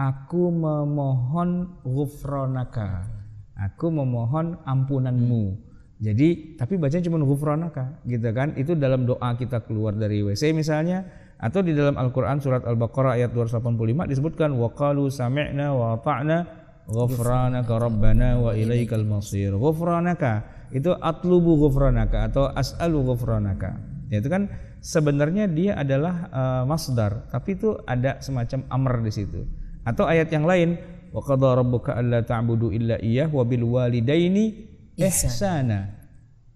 aku memohon ghufranaka aku memohon ampunanmu hmm. jadi tapi bacanya cuma gufronaka gitu kan itu dalam doa kita keluar dari WC misalnya atau di dalam Al-Qur'an surat Al-Baqarah ayat 285 disebutkan waqalu sami'na wa ta'na ghufranaka rabbana wa ilaikal masir. Ghufranaka itu atlubu ghufranaka atau as'alu ghufranaka. Itu kan sebenarnya dia adalah uh, masdar, tapi itu ada semacam amr di situ. Atau ayat yang lain wa qadara rabbuka alla ta'budu illa iyyah wa bil walidaini ihsana.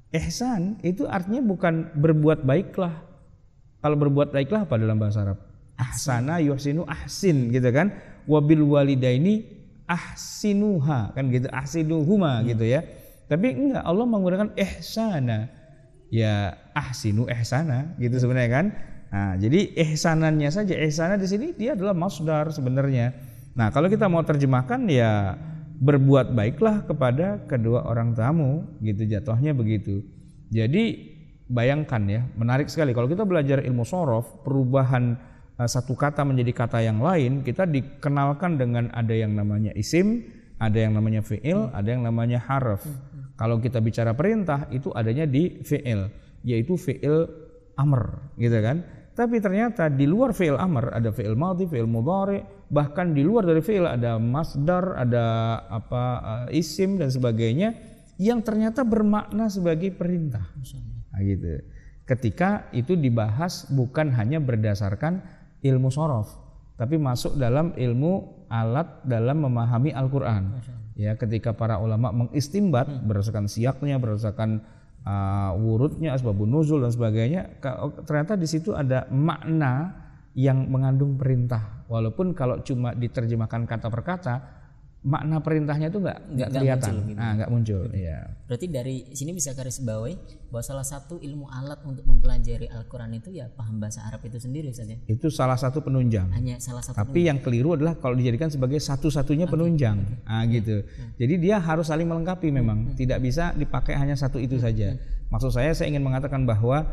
Ihsan itu artinya bukan berbuat baiklah, kalau berbuat baiklah apa dalam bahasa Arab? Ahsana yuhsinu ahsin gitu kan. Wabil walidaini ahsinuha kan gitu ahsinuhuma hmm. gitu ya. Tapi enggak Allah menggunakan ihsana. Ya ahsinu ihsana gitu ya. sebenarnya kan. Nah, jadi ihsanannya saja ihsana di sini dia adalah masdar sebenarnya. Nah, kalau kita mau terjemahkan ya berbuat baiklah kepada kedua orang tamu gitu jatuhnya begitu. Jadi bayangkan ya, menarik sekali. Kalau kita belajar ilmu sorof, perubahan eh, satu kata menjadi kata yang lain, kita dikenalkan dengan ada yang namanya isim, ada yang namanya fi'il, hmm. ada yang namanya harf. Hmm, hmm. Kalau kita bicara perintah, itu adanya di fi'il, yaitu fi'il amr, gitu kan. Tapi ternyata di luar fi'il amr ada fi'il madhi, fi'il mudhari, bahkan di luar dari fi'il ada masdar, ada apa eh, isim dan sebagainya yang ternyata bermakna sebagai perintah. Masalah Nah, gitu. Ketika itu dibahas bukan hanya berdasarkan ilmu sorof, tapi masuk dalam ilmu alat dalam memahami Al-Quran. Ya, ketika para ulama mengistimbat hmm. berdasarkan siaknya, berdasarkan uh, wurudnya, asbabun nuzul dan sebagainya, oh, ternyata di situ ada makna yang mengandung perintah. Walaupun kalau cuma diterjemahkan kata per kata, makna perintahnya itu nggak nggak kelihatan, gitu. nah, nggak muncul. Gitu. Nah, muncul hmm. ya. Berarti dari sini bisa garis bawahi bahwa salah satu ilmu alat untuk mempelajari Al-Quran itu ya paham bahasa Arab itu sendiri saja. Ya? Itu salah satu penunjang. Hanya salah satu. Tapi penunjang. yang keliru adalah kalau dijadikan sebagai satu-satunya okay. penunjang, okay. Nah, gitu. Ya, ya. Jadi dia harus saling melengkapi memang, hmm, hmm. tidak bisa dipakai hanya satu itu hmm. saja. Hmm. Maksud saya, saya ingin mengatakan bahwa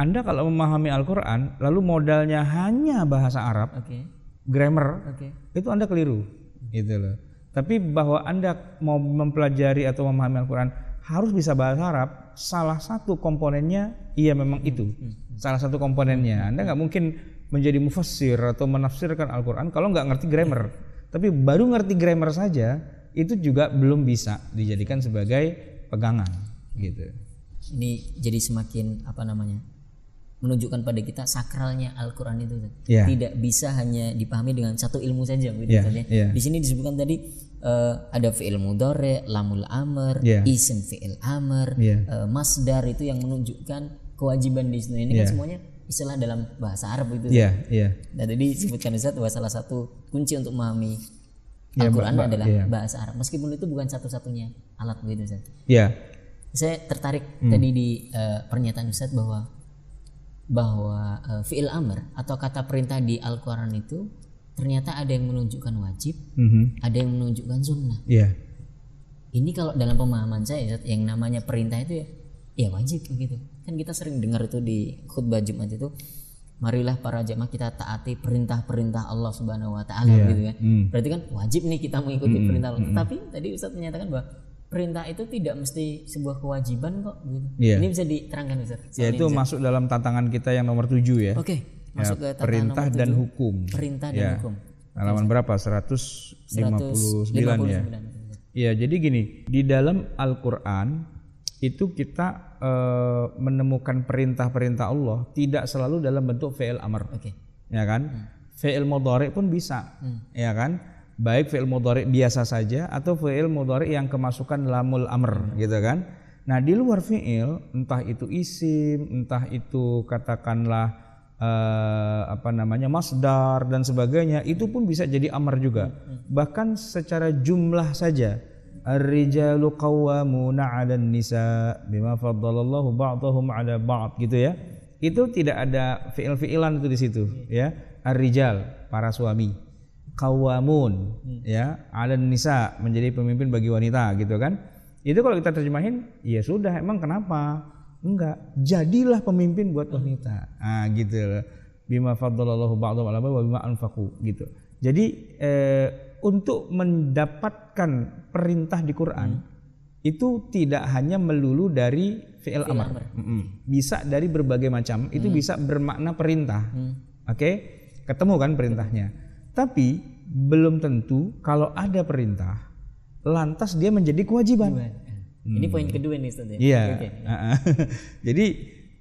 Anda kalau memahami Al-Quran, lalu modalnya hanya bahasa Arab, okay. grammar, okay. itu Anda keliru, gitu loh tapi bahwa Anda mau mempelajari atau memahami Al-Quran harus bisa bahasa Arab, salah satu komponennya iya memang itu. Hmm, hmm, hmm. Salah satu komponennya. Anda nggak mungkin menjadi mufassir atau menafsirkan Al-Quran kalau nggak ngerti grammar. Tapi baru ngerti grammar saja, itu juga belum bisa dijadikan sebagai pegangan gitu. Ini jadi semakin apa namanya? menunjukkan pada kita sakralnya Al-Qur'an itu. Yeah. Tidak bisa hanya dipahami dengan satu ilmu saja gitu yeah. Yeah. Di sini disebutkan tadi uh, ada fi'il mudhari, lamul amr, yeah. isim fi'il amr, yeah. Ya. uh, masdar itu yang menunjukkan kewajiban di sini. Ini yeah. kan ya. semuanya istilah dalam bahasa Arab itu. Iya, yeah, Yeah. Nah, tadi disebutkan Ustaz bahwa salah satu kunci untuk memahami ya, Al-Qur'an adalah yeah. bahasa Arab. Meskipun itu bukan satu-satunya alat begitu Ustaz. Yeah. Saya tertarik hmm. tadi di uh, pernyataan Ustaz bahwa bahwa uh, fiil amr atau kata perintah di Al-Qur'an itu ternyata ada yang menunjukkan wajib, mm-hmm. ada yang menunjukkan sunnah. Yeah. Ini kalau dalam pemahaman saya yang namanya perintah itu ya, ya wajib begitu. Kan kita sering dengar itu di khutbah Jumat itu, marilah para jemaah kita taati perintah-perintah Allah Subhanahu wa taala yeah. gitu kan. Mm. Berarti kan wajib nih kita mengikuti mm-hmm. perintah Allah. Mm-hmm. Tapi tadi Ustaz menyatakan bahwa perintah itu tidak mesti sebuah kewajiban kok gitu. Yeah. Ini bisa diterangkan Ustaz. Ya itu masuk dalam tantangan kita yang nomor 7 ya. Oke, okay. Ya, masuk ya, ke tantangan perintah nomor 7. dan hukum. Perintah dan ya. hukum. Halaman berapa? puluh 159 ya. Iya, jadi gini, di dalam Al-Qur'an itu kita e, menemukan perintah-perintah Allah tidak selalu dalam bentuk fi'il amr. Oke. Okay. Ya kan? Hmm. Fi'il mudhari pun bisa. Hmm. Ya kan? baik fi'il mudhari biasa saja atau fi'il mudhari yang kemasukan lamul amr gitu kan. Nah, di luar fi'il entah itu isim, entah itu katakanlah eh, apa namanya masdar dan sebagainya, itu pun bisa jadi amr juga. Bahkan secara jumlah saja Ar-rijalu qawwamuna 'ala nisa bima faddalallahu ba'dahum 'ala ba'd gitu ya. Itu tidak ada fi'il-fi'ilan itu di situ ya. Ar-rijal para suami kawamun hmm. ya ala nisa menjadi pemimpin bagi wanita gitu kan itu kalau kita terjemahin ya sudah emang kenapa enggak jadilah pemimpin buat wanita ah gitu loh bima fadlallahu ba'dhum ala wa bima anfaqu gitu jadi eh, untuk mendapatkan perintah di Quran hmm. itu tidak hanya melulu dari fi'il amar. Bisa dari berbagai macam, hmm. itu bisa bermakna perintah. Hmm. Oke. Okay? Ketemu kan perintahnya. Tapi belum tentu kalau ada perintah lantas dia menjadi kewajiban. Hmm. Ini poin kedua nih Ustaz ya. Iya. Okay. Jadi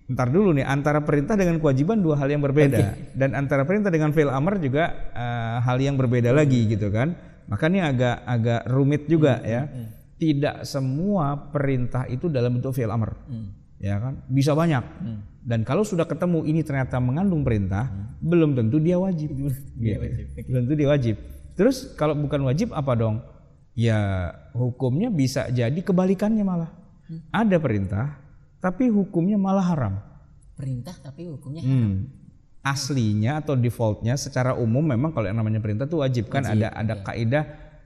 ntar dulu nih antara perintah dengan kewajiban dua hal yang berbeda okay. dan antara perintah dengan fail amar juga uh, hal yang berbeda hmm. lagi gitu kan. Makanya agak agak rumit juga hmm. ya. Hmm. Tidak semua perintah itu dalam bentuk fail amar. Hmm. Ya kan? Bisa banyak. Hmm. Dan kalau sudah ketemu ini ternyata mengandung perintah, hmm. belum tentu dia wajib. dia gitu. wajib. belum tentu dia wajib. Terus kalau bukan wajib apa dong? Ya hukumnya bisa jadi kebalikannya malah. Hmm. Ada perintah, tapi hukumnya malah haram. Perintah tapi hukumnya hmm. haram. Hmm. Aslinya atau defaultnya secara umum memang kalau yang namanya perintah itu wajib, kan? wajib ada ada iya. kaidah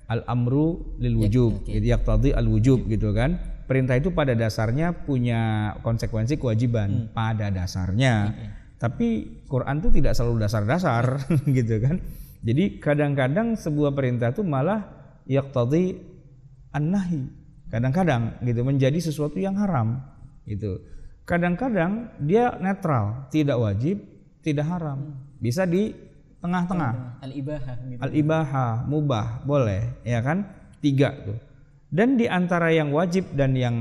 al amru lil ya, wujub, ya, okay. al wujub gitu kan perintah itu pada dasarnya punya konsekuensi kewajiban hmm. pada dasarnya. Hmm. Tapi Quran itu tidak selalu dasar-dasar gitu kan. Jadi kadang-kadang sebuah perintah itu malah yaqtadi an-nahi. Kadang-kadang gitu menjadi sesuatu yang haram gitu. Kadang-kadang dia netral, tidak wajib, tidak haram. Hmm. Bisa di tengah-tengah. al ibaha gitu. al ibaha mubah, boleh, ya kan? Tiga tuh dan di antara yang wajib dan yang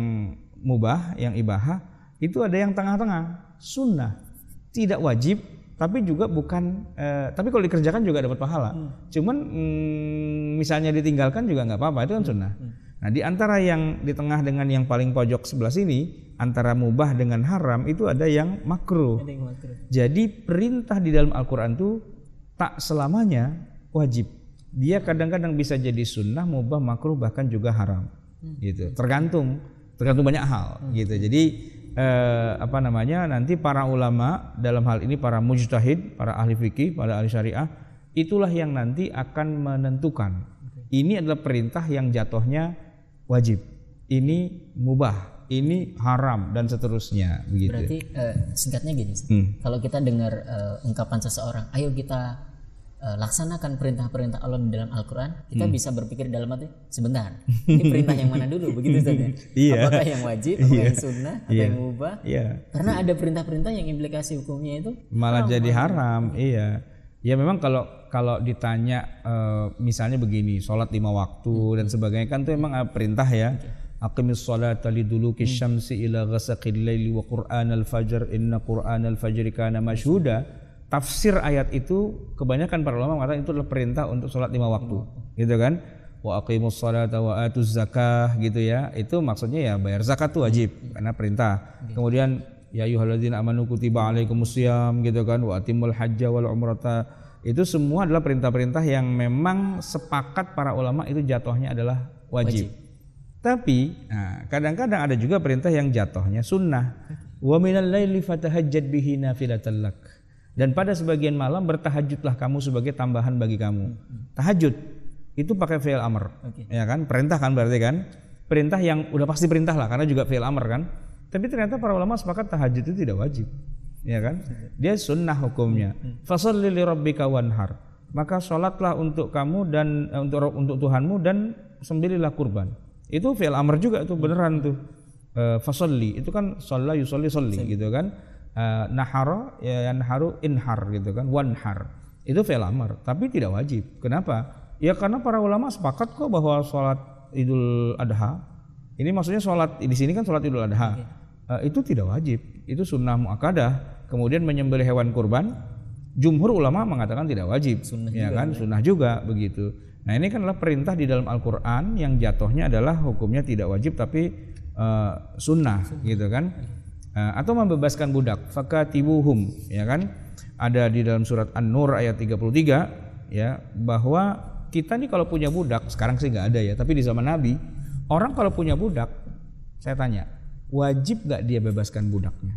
mubah, yang ibahah, itu ada yang tengah-tengah, sunnah. Tidak wajib, tapi juga bukan, eh, tapi kalau dikerjakan juga dapat pahala. Hmm. Cuman hmm, misalnya ditinggalkan juga nggak apa-apa, itu kan hmm. sunnah. Hmm. Nah di antara yang di tengah dengan yang paling pojok sebelah sini, antara mubah dengan haram itu ada yang makruh. Jadi perintah di dalam Al-Quran itu tak selamanya wajib dia kadang-kadang bisa jadi sunnah, mubah, makruh bahkan juga haram. Hmm. Gitu. Tergantung, tergantung banyak hal hmm. gitu. Jadi eh, apa namanya? nanti para ulama dalam hal ini para mujtahid, para ahli fikih, para ahli syariah itulah yang nanti akan menentukan. Ini adalah perintah yang jatuhnya wajib. Ini mubah, ini haram dan seterusnya begitu. Berarti eh, singkatnya gini. Hmm. Kalau kita dengar eh, ungkapan seseorang, ayo kita Eh, laksanakan perintah-perintah Allah di dalam Al-Quran, kita hmm. bisa berpikir dalam hati sebentar. Ini perintah yang mana dulu, begitu saja. Ya? iya. Apakah yang wajib, apakah iya. yang sunnah, yeah. iya. yang mubah? iya. Karena iya. ada perintah-perintah yang implikasi hukumnya itu malah haram, jadi haram. Iya. Ya memang kalau kalau ditanya eh, misalnya begini, sholat lima waktu hmm. dan sebagainya kan itu memang eh, perintah ya. Okay. Aqimis salata duluki hmm. syamsi ila ghasaqil laili wa qur'anal fajr inna qur'anal fajri kana mashhuda tafsir ayat itu kebanyakan para ulama mengatakan itu adalah perintah untuk sholat lima waktu, gitu kan? Wa aqimus salata wa atuz zakah gitu ya. Itu maksudnya ya bayar zakat itu wajib karena perintah. Kemudian ya ayyuhalladzina amanu kutiba alaikumusiyam gitu kan wa atimul hajja wal umrata itu semua adalah perintah-perintah yang memang sepakat para ulama itu jatuhnya adalah wajib. wajib. Tapi nah, kadang-kadang nah, ada juga perintah yang jatuhnya sunnah. Wa minal laili fatahajjad bihi nafilatallak dan pada sebagian malam bertahajudlah kamu sebagai tambahan bagi kamu. Tahajud itu pakai fi'il amr. Okay. Ya kan? Perintah kan berarti kan? Perintah yang udah pasti perintah lah karena juga fi'il amr kan. Tapi ternyata para ulama sepakat tahajud itu tidak wajib. Ya kan? Dia sunnah hukumnya. Fasalli li rabbika wanhar. Maka sholatlah untuk kamu dan eh, untuk untuk Tuhanmu dan sembelilah kurban. Itu fi'il amr juga itu beneran tuh. Eh, fasalli itu kan sholat yusolli sholli gitu kan Eh, nahar, ya, yang ya yanharu inhar gitu kan wanhar itu fi'il amr tapi tidak wajib kenapa ya karena para ulama sepakat kok bahwa sholat idul adha ini maksudnya sholat di sini kan sholat idul adha okay. uh, eh, itu tidak wajib itu sunnah muakkadah kemudian menyembelih hewan kurban jumhur ulama mengatakan tidak wajib sunnah ya juga kan ya. sunnah juga begitu nah ini kan adalah perintah di dalam Al-Qur'an yang jatuhnya adalah hukumnya tidak wajib tapi uh, sunnah, sunnah gitu kan Eh, atau membebaskan budak fakatibuhum ya kan ada di dalam surat An-Nur ayat 33 ya bahwa kita nih kalau punya budak sekarang sih nggak ada ya tapi di zaman Nabi orang kalau punya budak saya tanya wajib nggak dia bebaskan budaknya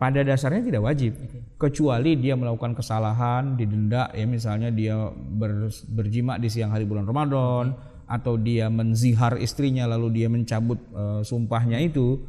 pada dasarnya tidak wajib kecuali dia melakukan kesalahan didenda ya misalnya dia ber, berjima di siang hari bulan Ramadan atau dia menzihar istrinya lalu dia mencabut uh, sumpahnya itu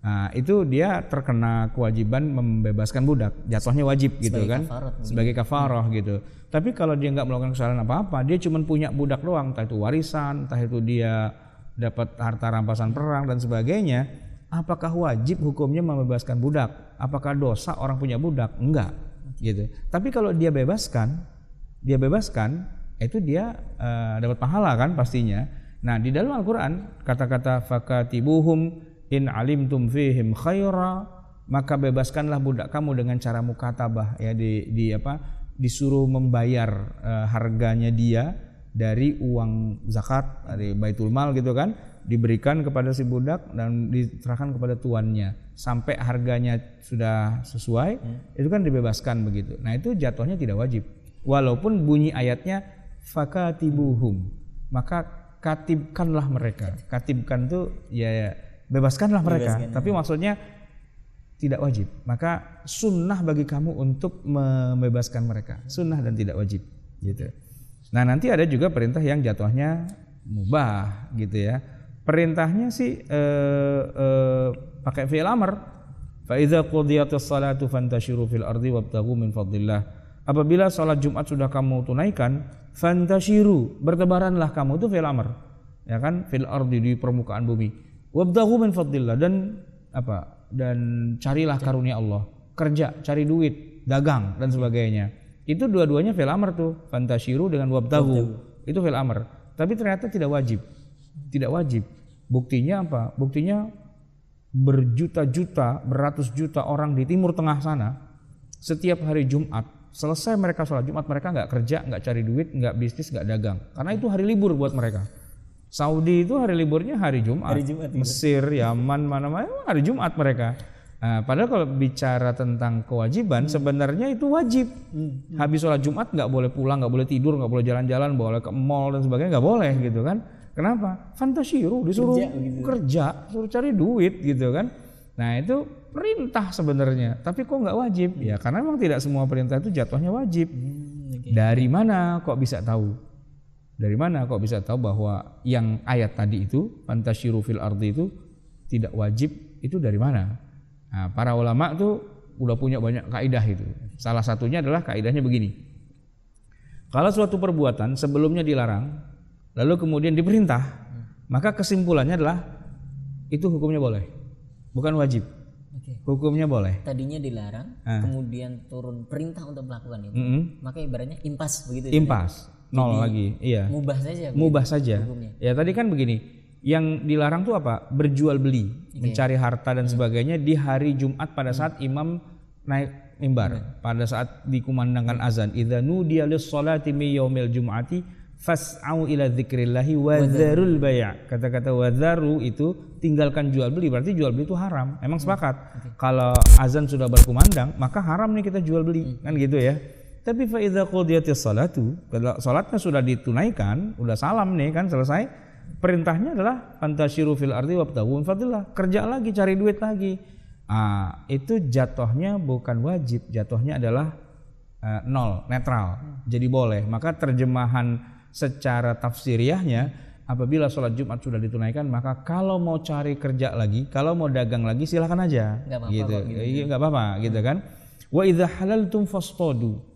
Nah, itu dia terkena kewajiban membebaskan budak, jatuhnya wajib gitu sebagai gitu kan, kafarat, sebagai kafaroh hmm. gitu. Tapi kalau dia nggak melakukan kesalahan apa-apa, dia cuma punya budak doang, entah itu warisan, entah itu dia dapat harta rampasan perang dan sebagainya. Apakah wajib hukumnya membebaskan budak? Apakah dosa orang punya budak? Enggak, gitu. Tapi kalau dia bebaskan, dia bebaskan, itu dia uh, dapat pahala kan pastinya. Nah, di dalam Al-Quran kata-kata fakatibuhum in alimtum fihim khaira maka bebaskanlah budak kamu dengan cara mukatabah ya di, di apa disuruh membayar e, harganya dia dari uang zakat dari baitul mal gitu kan diberikan kepada si budak dan diserahkan kepada tuannya sampai harganya sudah sesuai hmm. itu kan dibebaskan begitu nah itu jatuhnya tidak wajib walaupun bunyi ayatnya fakatibuhum maka katibkanlah mereka katibkan tuh ya, ya bebaskanlah mereka. Bebaskan, Tapi maksudnya tidak wajib. Maka sunnah bagi kamu untuk membebaskan mereka. Sunnah dan tidak wajib. Gitu. Nah nanti ada juga perintah yang jatuhnya mubah gitu ya. Perintahnya sih eh, eh, pakai fi'il amr. Fa'idha qudiyatus salatu fantashiru fil ardi wabtaghu min fadlillah. Apabila sholat Jumat sudah kamu tunaikan, fantashiru, bertebaranlah kamu itu fi'il amr. Ya kan? Fil ardi di permukaan bumi Wabdahu min fadlillah dan apa? Dan carilah karunia Allah. Kerja, cari duit, dagang dan sebagainya. Itu dua-duanya fil amr tuh. fantasiru dengan wabdahu. Itu fil amr. Tapi ternyata tidak wajib. Tidak wajib. Buktinya apa? Buktinya berjuta-juta, beratus juta orang di timur tengah sana setiap hari Jumat selesai mereka sholat Jumat mereka nggak kerja, nggak cari duit, nggak bisnis, nggak dagang karena itu hari libur buat mereka. Saudi itu hari liburnya hari Jumat. Hari Jumat. Iya. Mesir, Yaman, mana-mana hari Jumat mereka. Nah, padahal kalau bicara tentang kewajiban, hmm. sebenarnya itu wajib. Hmm. hmm. Habis sholat Jumat nggak boleh pulang, nggak boleh tidur, nggak boleh jalan-jalan, boleh ke mall dan sebagainya nggak boleh hmm. gitu kan? Kenapa? Fantasiru disuruh kerja, gitu. kerja, suruh cari duit gitu kan? Nah itu perintah sebenarnya, tapi kok nggak wajib? Hmm. Ya karena memang tidak semua perintah itu jatuhnya wajib. Hmm, okay. Dari mana kok bisa tahu? Dari mana kok bisa tahu bahwa yang ayat tadi itu fantasyiru fil ardi itu tidak wajib itu dari mana? Nah, para ulama tuh udah punya banyak kaidah itu. Salah satunya adalah kaidahnya begini. Kalau suatu perbuatan sebelumnya dilarang lalu kemudian diperintah, maka kesimpulannya adalah itu hukumnya boleh, bukan wajib. Hukumnya boleh. Tadinya dilarang, ah. kemudian turun perintah untuk melakukan itu. Mm -hmm. Maka ibaratnya impas begitu. Ya. Impas nol Jadi, lagi iya mubah saja mubah saja hukumnya. ya tadi kan begini yang dilarang tuh apa berjual beli okay. mencari harta dan hmm. sebagainya di hari Jumat pada saat hmm. imam naik mimbar hmm. pada saat dikumandangkan hmm. azan idza nudiya lis salati mi yaumil jum'ati fas'au ila dzikrillahi wa dzarul kata-kata wadzaru itu tinggalkan jual beli berarti jual beli itu haram emang hmm. sepakat okay. kalau azan sudah berkumandang maka haram nih kita jual beli hmm. kan gitu ya tapi tiap qudiyatis salatu, kalau salatnya sudah ditunaikan, udah salam nih kan selesai, perintahnya adalah antasyiru fil ardi wabtahu fadillah. Kerja lagi, cari duit lagi. Ah, itu jatuhnya bukan wajib, jatuhnya adalah eh, nol, netral. Jadi boleh. Maka terjemahan secara tafsiriahnya apabila sholat Jumat sudah ditunaikan maka kalau mau cari kerja lagi, kalau mau dagang lagi silahkan aja. Gak apa-apa gitu. gitu iya, ya. gak apa-apa gitu kan. Wa halal halaltum fospodu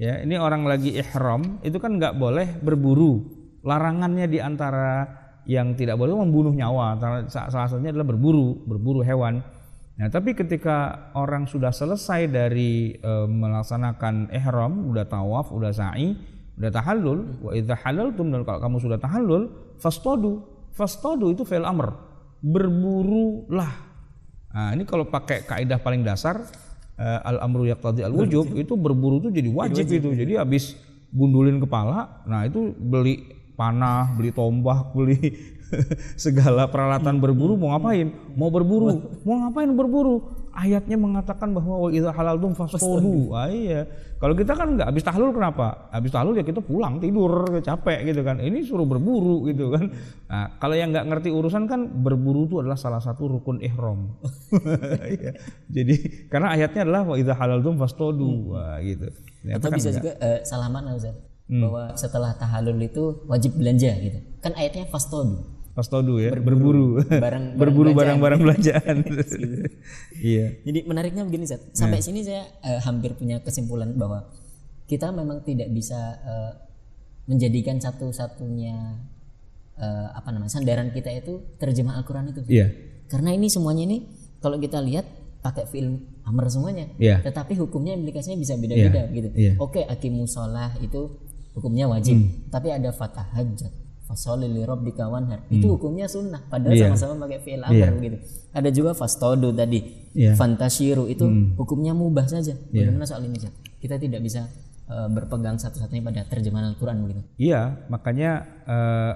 ya ini orang lagi ihram itu kan nggak boleh berburu larangannya diantara yang tidak boleh membunuh nyawa salah satunya adalah berburu berburu hewan nah tapi ketika orang sudah selesai dari e, melaksanakan ihram udah tawaf udah sa'i udah tahallul wa idza halaltum dan kalau kamu sudah tahallul fastadu fastadu itu fa'il amr berburulah nah ini kalau pakai kaidah paling dasar Eh, al amru tadi al wujub itu berburu itu jadi wajib, wajib itu. Jadi habis gundulin kepala, nah itu beli panah, beli tombak, beli segala peralatan berburu mau ngapain? Mau berburu. Mau ngapain berburu? ayatnya mengatakan bahwa wa idza halaltum fasulu. Ah, iya. Kalau kita kan nggak habis tahlul kenapa? Habis tahlul ya kita pulang tidur, capek gitu kan. Ini suruh berburu gitu kan. Nah, kalau yang nggak ngerti urusan kan berburu itu adalah salah satu rukun ihram. Iya. Jadi karena ayatnya adalah wa idza halaltum fasulu. Hmm. Wah, gitu. Ya, Atau kan bisa enggak. juga uh, salaman Ustaz. Hmm. Bahwa setelah tahalul itu wajib belanja gitu. Kan ayatnya fasulu. Nostodu ya, berburu, berburu barang, barang berburu barang-barang belanjaan. gitu. iya. Jadi menariknya begini, Zat. Sampai yeah. sini saya uh, hampir punya kesimpulan bahwa kita memang tidak bisa uh, menjadikan satu-satunya uh, apa namanya sandaran kita itu terjemah Al-Qur'an itu. Iya. Yeah. Karena ini semuanya ini kalau kita lihat pakai film amr semuanya. Yeah. Tetapi hukumnya implikasinya bisa beda-beda yeah. gitu. Yeah. Oke, akimu sholah itu hukumnya wajib, hmm. tapi ada fatah hajat fasolili rabbika wanhar hmm. itu hukumnya sunnah padahal yeah. sama-sama pakai fi'il amr yeah. begitu ada juga fastodo tadi yeah. fantasyiru itu hmm. hukumnya mubah saja iya. bagaimana yeah. soal ini Zat? kita tidak bisa uh, berpegang satu-satunya pada terjemahan Al-Qur'an begitu iya yeah, makanya uh,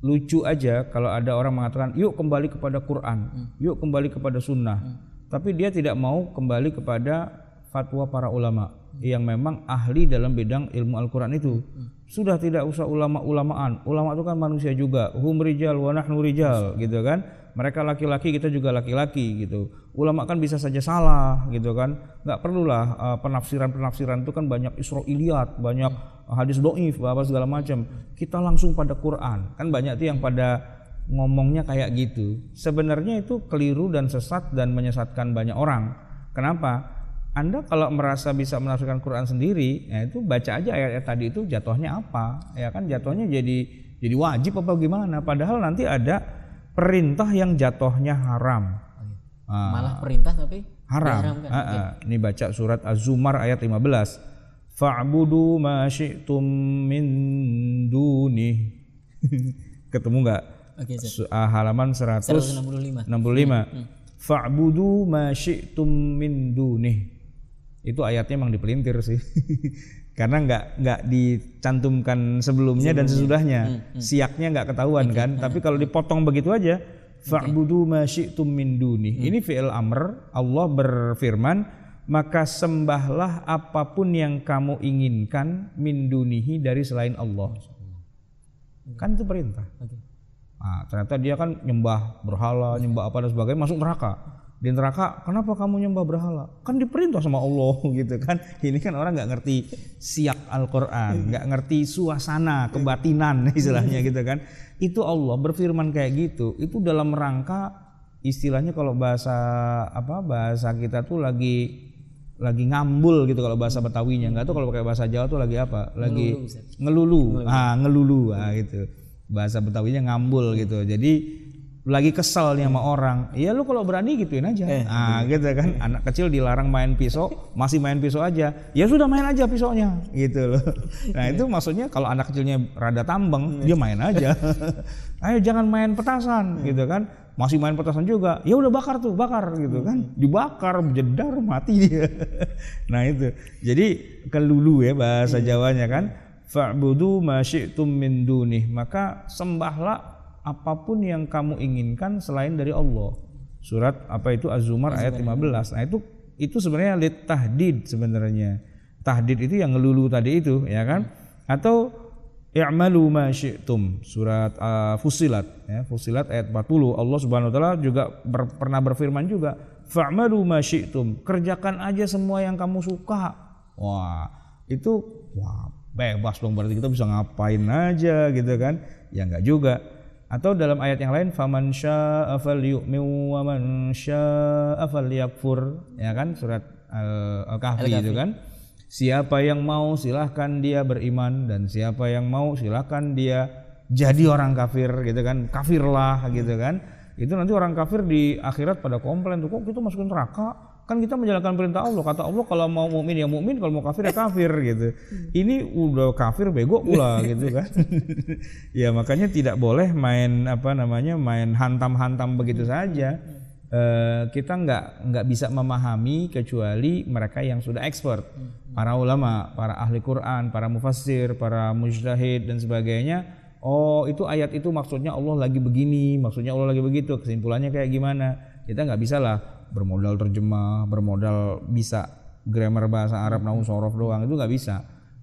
lucu aja kalau ada orang mengatakan yuk kembali kepada Quran hmm. yuk kembali kepada sunnah hmm. tapi dia tidak mau kembali kepada fatwa para ulama yang memang ahli dalam bidang ilmu Al-Quran itu. Hmm. Sudah tidak usah ulama-ulamaan. Ulama itu kan manusia juga. Hum rijal wa nahnu rijal gitu kan. Mereka laki-laki, kita juga laki-laki gitu. Ulama kan bisa saja salah gitu kan. Nggak perlulah eh, penafsiran-penafsiran itu kan banyak Israiliyat, banyak hmm. hadis do'if, apa segala macam. Kita langsung pada Quran. Kan banyak tuh yang pada ngomongnya kayak gitu. Sebenarnya itu keliru dan sesat dan menyesatkan banyak orang. Kenapa? Anda kalau merasa bisa menafsirkan Quran sendiri, ya itu baca aja ayat-ayat tadi itu jatuhnya apa, ya kan jatuhnya jadi jadi wajib apa gimana? Padahal nanti ada perintah yang jatuhnya haram. Nah, Malah perintah tapi haram. Diharamkan. Uh, uh. Ini baca surat Az-Zumar ayat 15. Fa'budu ma syi'tum min duni. Ketemu nggak? Okay, sir. Ah, halaman 100, 165. 65. Hmm, hmm. Fa'budu ma syi'tum min duni itu ayatnya emang dipelintir sih karena nggak nggak dicantumkan sebelumnya, sebelumnya. dan sesudahnya hmm, hmm. siaknya nggak ketahuan okay. kan hmm. tapi kalau dipotong begitu aja fa'budu ma syi'tum min duni hmm. ini fi'il amr Allah berfirman maka sembahlah apapun yang kamu inginkan min dunihi dari selain Allah kan itu perintah nah, ternyata dia kan nyembah berhala nyembah apa dan sebagainya masuk neraka di neraka kenapa kamu nyembah berhala kan diperintah sama Allah gitu kan ini kan orang nggak ngerti siap Al-Quran iya. nggak ngerti suasana iya. kebatinan istilahnya iya. gitu kan itu Allah berfirman kayak gitu itu dalam rangka istilahnya kalau bahasa apa bahasa kita tuh lagi lagi ngambul gitu kalau bahasa Betawinya nggak tuh kalau pakai bahasa Jawa tuh lagi apa lagi ngelulu ngelulu, ngelulu. ah ngelulu ah gitu bahasa Betawinya ngambul gitu jadi lagi kesel nih sama orang, ya lu kalau berani gituin aja. Eh, nah, gitu kan. Eh. Anak kecil dilarang main pisau, masih main pisau aja. Ya sudah main aja pisaunya, gitu loh. Nah, iya. itu maksudnya kalau anak kecilnya rada tambeng, iya. dia main aja. Ayo jangan main petasan, iya. gitu kan. Masih main petasan juga. Ya udah bakar tuh, bakar gitu kan. Dibakar, jedar, mati dia. nah, itu. Jadi kelulu ya bahasa Jawanya kan. Fa'budu masyi'tum min dunih. Maka sembahlah apapun yang kamu inginkan selain dari Allah. Surat apa itu Az-Zumar ayat 15. Nah, itu itu sebenarnya lit tahdid sebenarnya. Tahdid itu yang ngelulu tadi itu, ya kan? Atau i'malu ma syi'tum surat uh, ah, Fusilat ya, Fusilat ayat 40. Allah Subhanahu wa taala juga ber, pernah berfirman juga, fa'malu ma syi'tum, kerjakan aja semua yang kamu suka. Wah, itu wah bebas dong berarti kita bisa ngapain aja gitu kan? Ya enggak juga atau dalam ayat yang lain faman fal falyu'min wa man fal falyakfur, ya kan surat Al-Kahfi itu kan. Siapa yang mau silahkan dia beriman dan siapa yang mau silahkan dia jadi orang kafir gitu kan. Kafirlah gitu kan. Itu nanti orang kafir di akhirat pada komplain tuh kok kita gitu masukin neraka kan kita menjalankan perintah Allah kata Allah kalau mau mukmin ya mukmin kalau mau kafir ya kafir gitu ini udah kafir bego pula gitu kan ya makanya tidak boleh main apa namanya main hantam-hantam begitu saja e, kita nggak nggak bisa memahami kecuali mereka yang sudah expert para ulama para ahli Quran para mufassir para mujtahid dan sebagainya oh itu ayat itu maksudnya Allah lagi begini maksudnya Allah lagi begitu kesimpulannya kayak gimana kita nggak bisa lah bermodal terjemah, bermodal bisa grammar bahasa Arab, nahu sorof doang itu nggak bisa.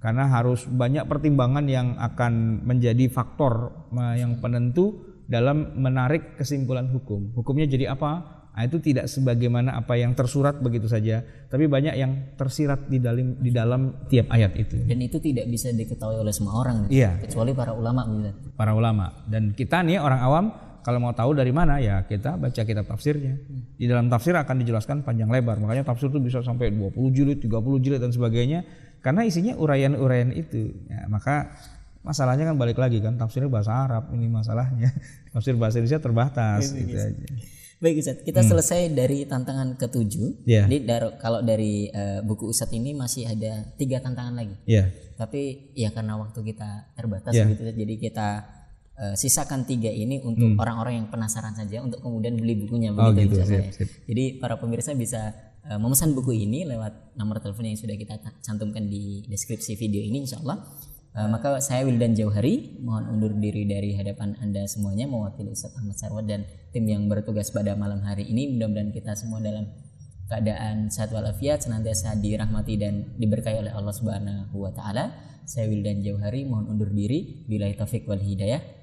Karena harus banyak pertimbangan yang akan menjadi faktor yang penentu dalam menarik kesimpulan hukum. Hukumnya jadi apa? Nah, itu tidak sebagaimana apa yang tersurat begitu saja, tapi banyak yang tersirat di dalam di dalam tiap ayat itu. Dan itu tidak bisa diketahui oleh semua orang, iya. kecuali para ulama. Para ulama. Dan kita nih orang awam kalau mau tahu dari mana ya kita baca kitab tafsirnya. Di dalam tafsir akan dijelaskan panjang lebar. Makanya tafsir itu bisa sampai 20 jilid, 30 jilid dan sebagainya karena isinya uraian-uraian itu. Ya, maka masalahnya kan balik lagi kan tafsirnya bahasa Arab ini masalahnya. Tafsir bahasa Indonesia terbatas gitu aja. Baik Ustaz, kita hmm. selesai dari tantangan ketujuh. Yeah. Jadi dar kalau dari uh, buku Ustaz ini masih ada tiga tantangan lagi. Yeah. Tapi ya karena waktu kita terbatas yeah. gitu, jadi kita Eh, sisakan tiga ini untuk hmm. orang-orang hmm. yang penasaran saja untuk kemudian beli bukunya oh, begitu gitu, sip, ya. sip. Jadi para pemirsa bisa uh, memesan buku ini lewat nomor telepon yang sudah kita cantumkan di deskripsi video ini insya Allah. Uh, eh, maka saya Wildan Jauhari mohon undur diri dari hadapan Anda semuanya mewakili Ustaz Ahmad Sarwat dan tim yang bertugas pada malam hari ini. Mudah-mudahan kita semua dalam keadaan sehat walafiat senantiasa dirahmati dan diberkahi oleh Allah Subhanahu wa taala. Saya Wildan Jauhari mohon undur diri. Bila taufik wal hidayah.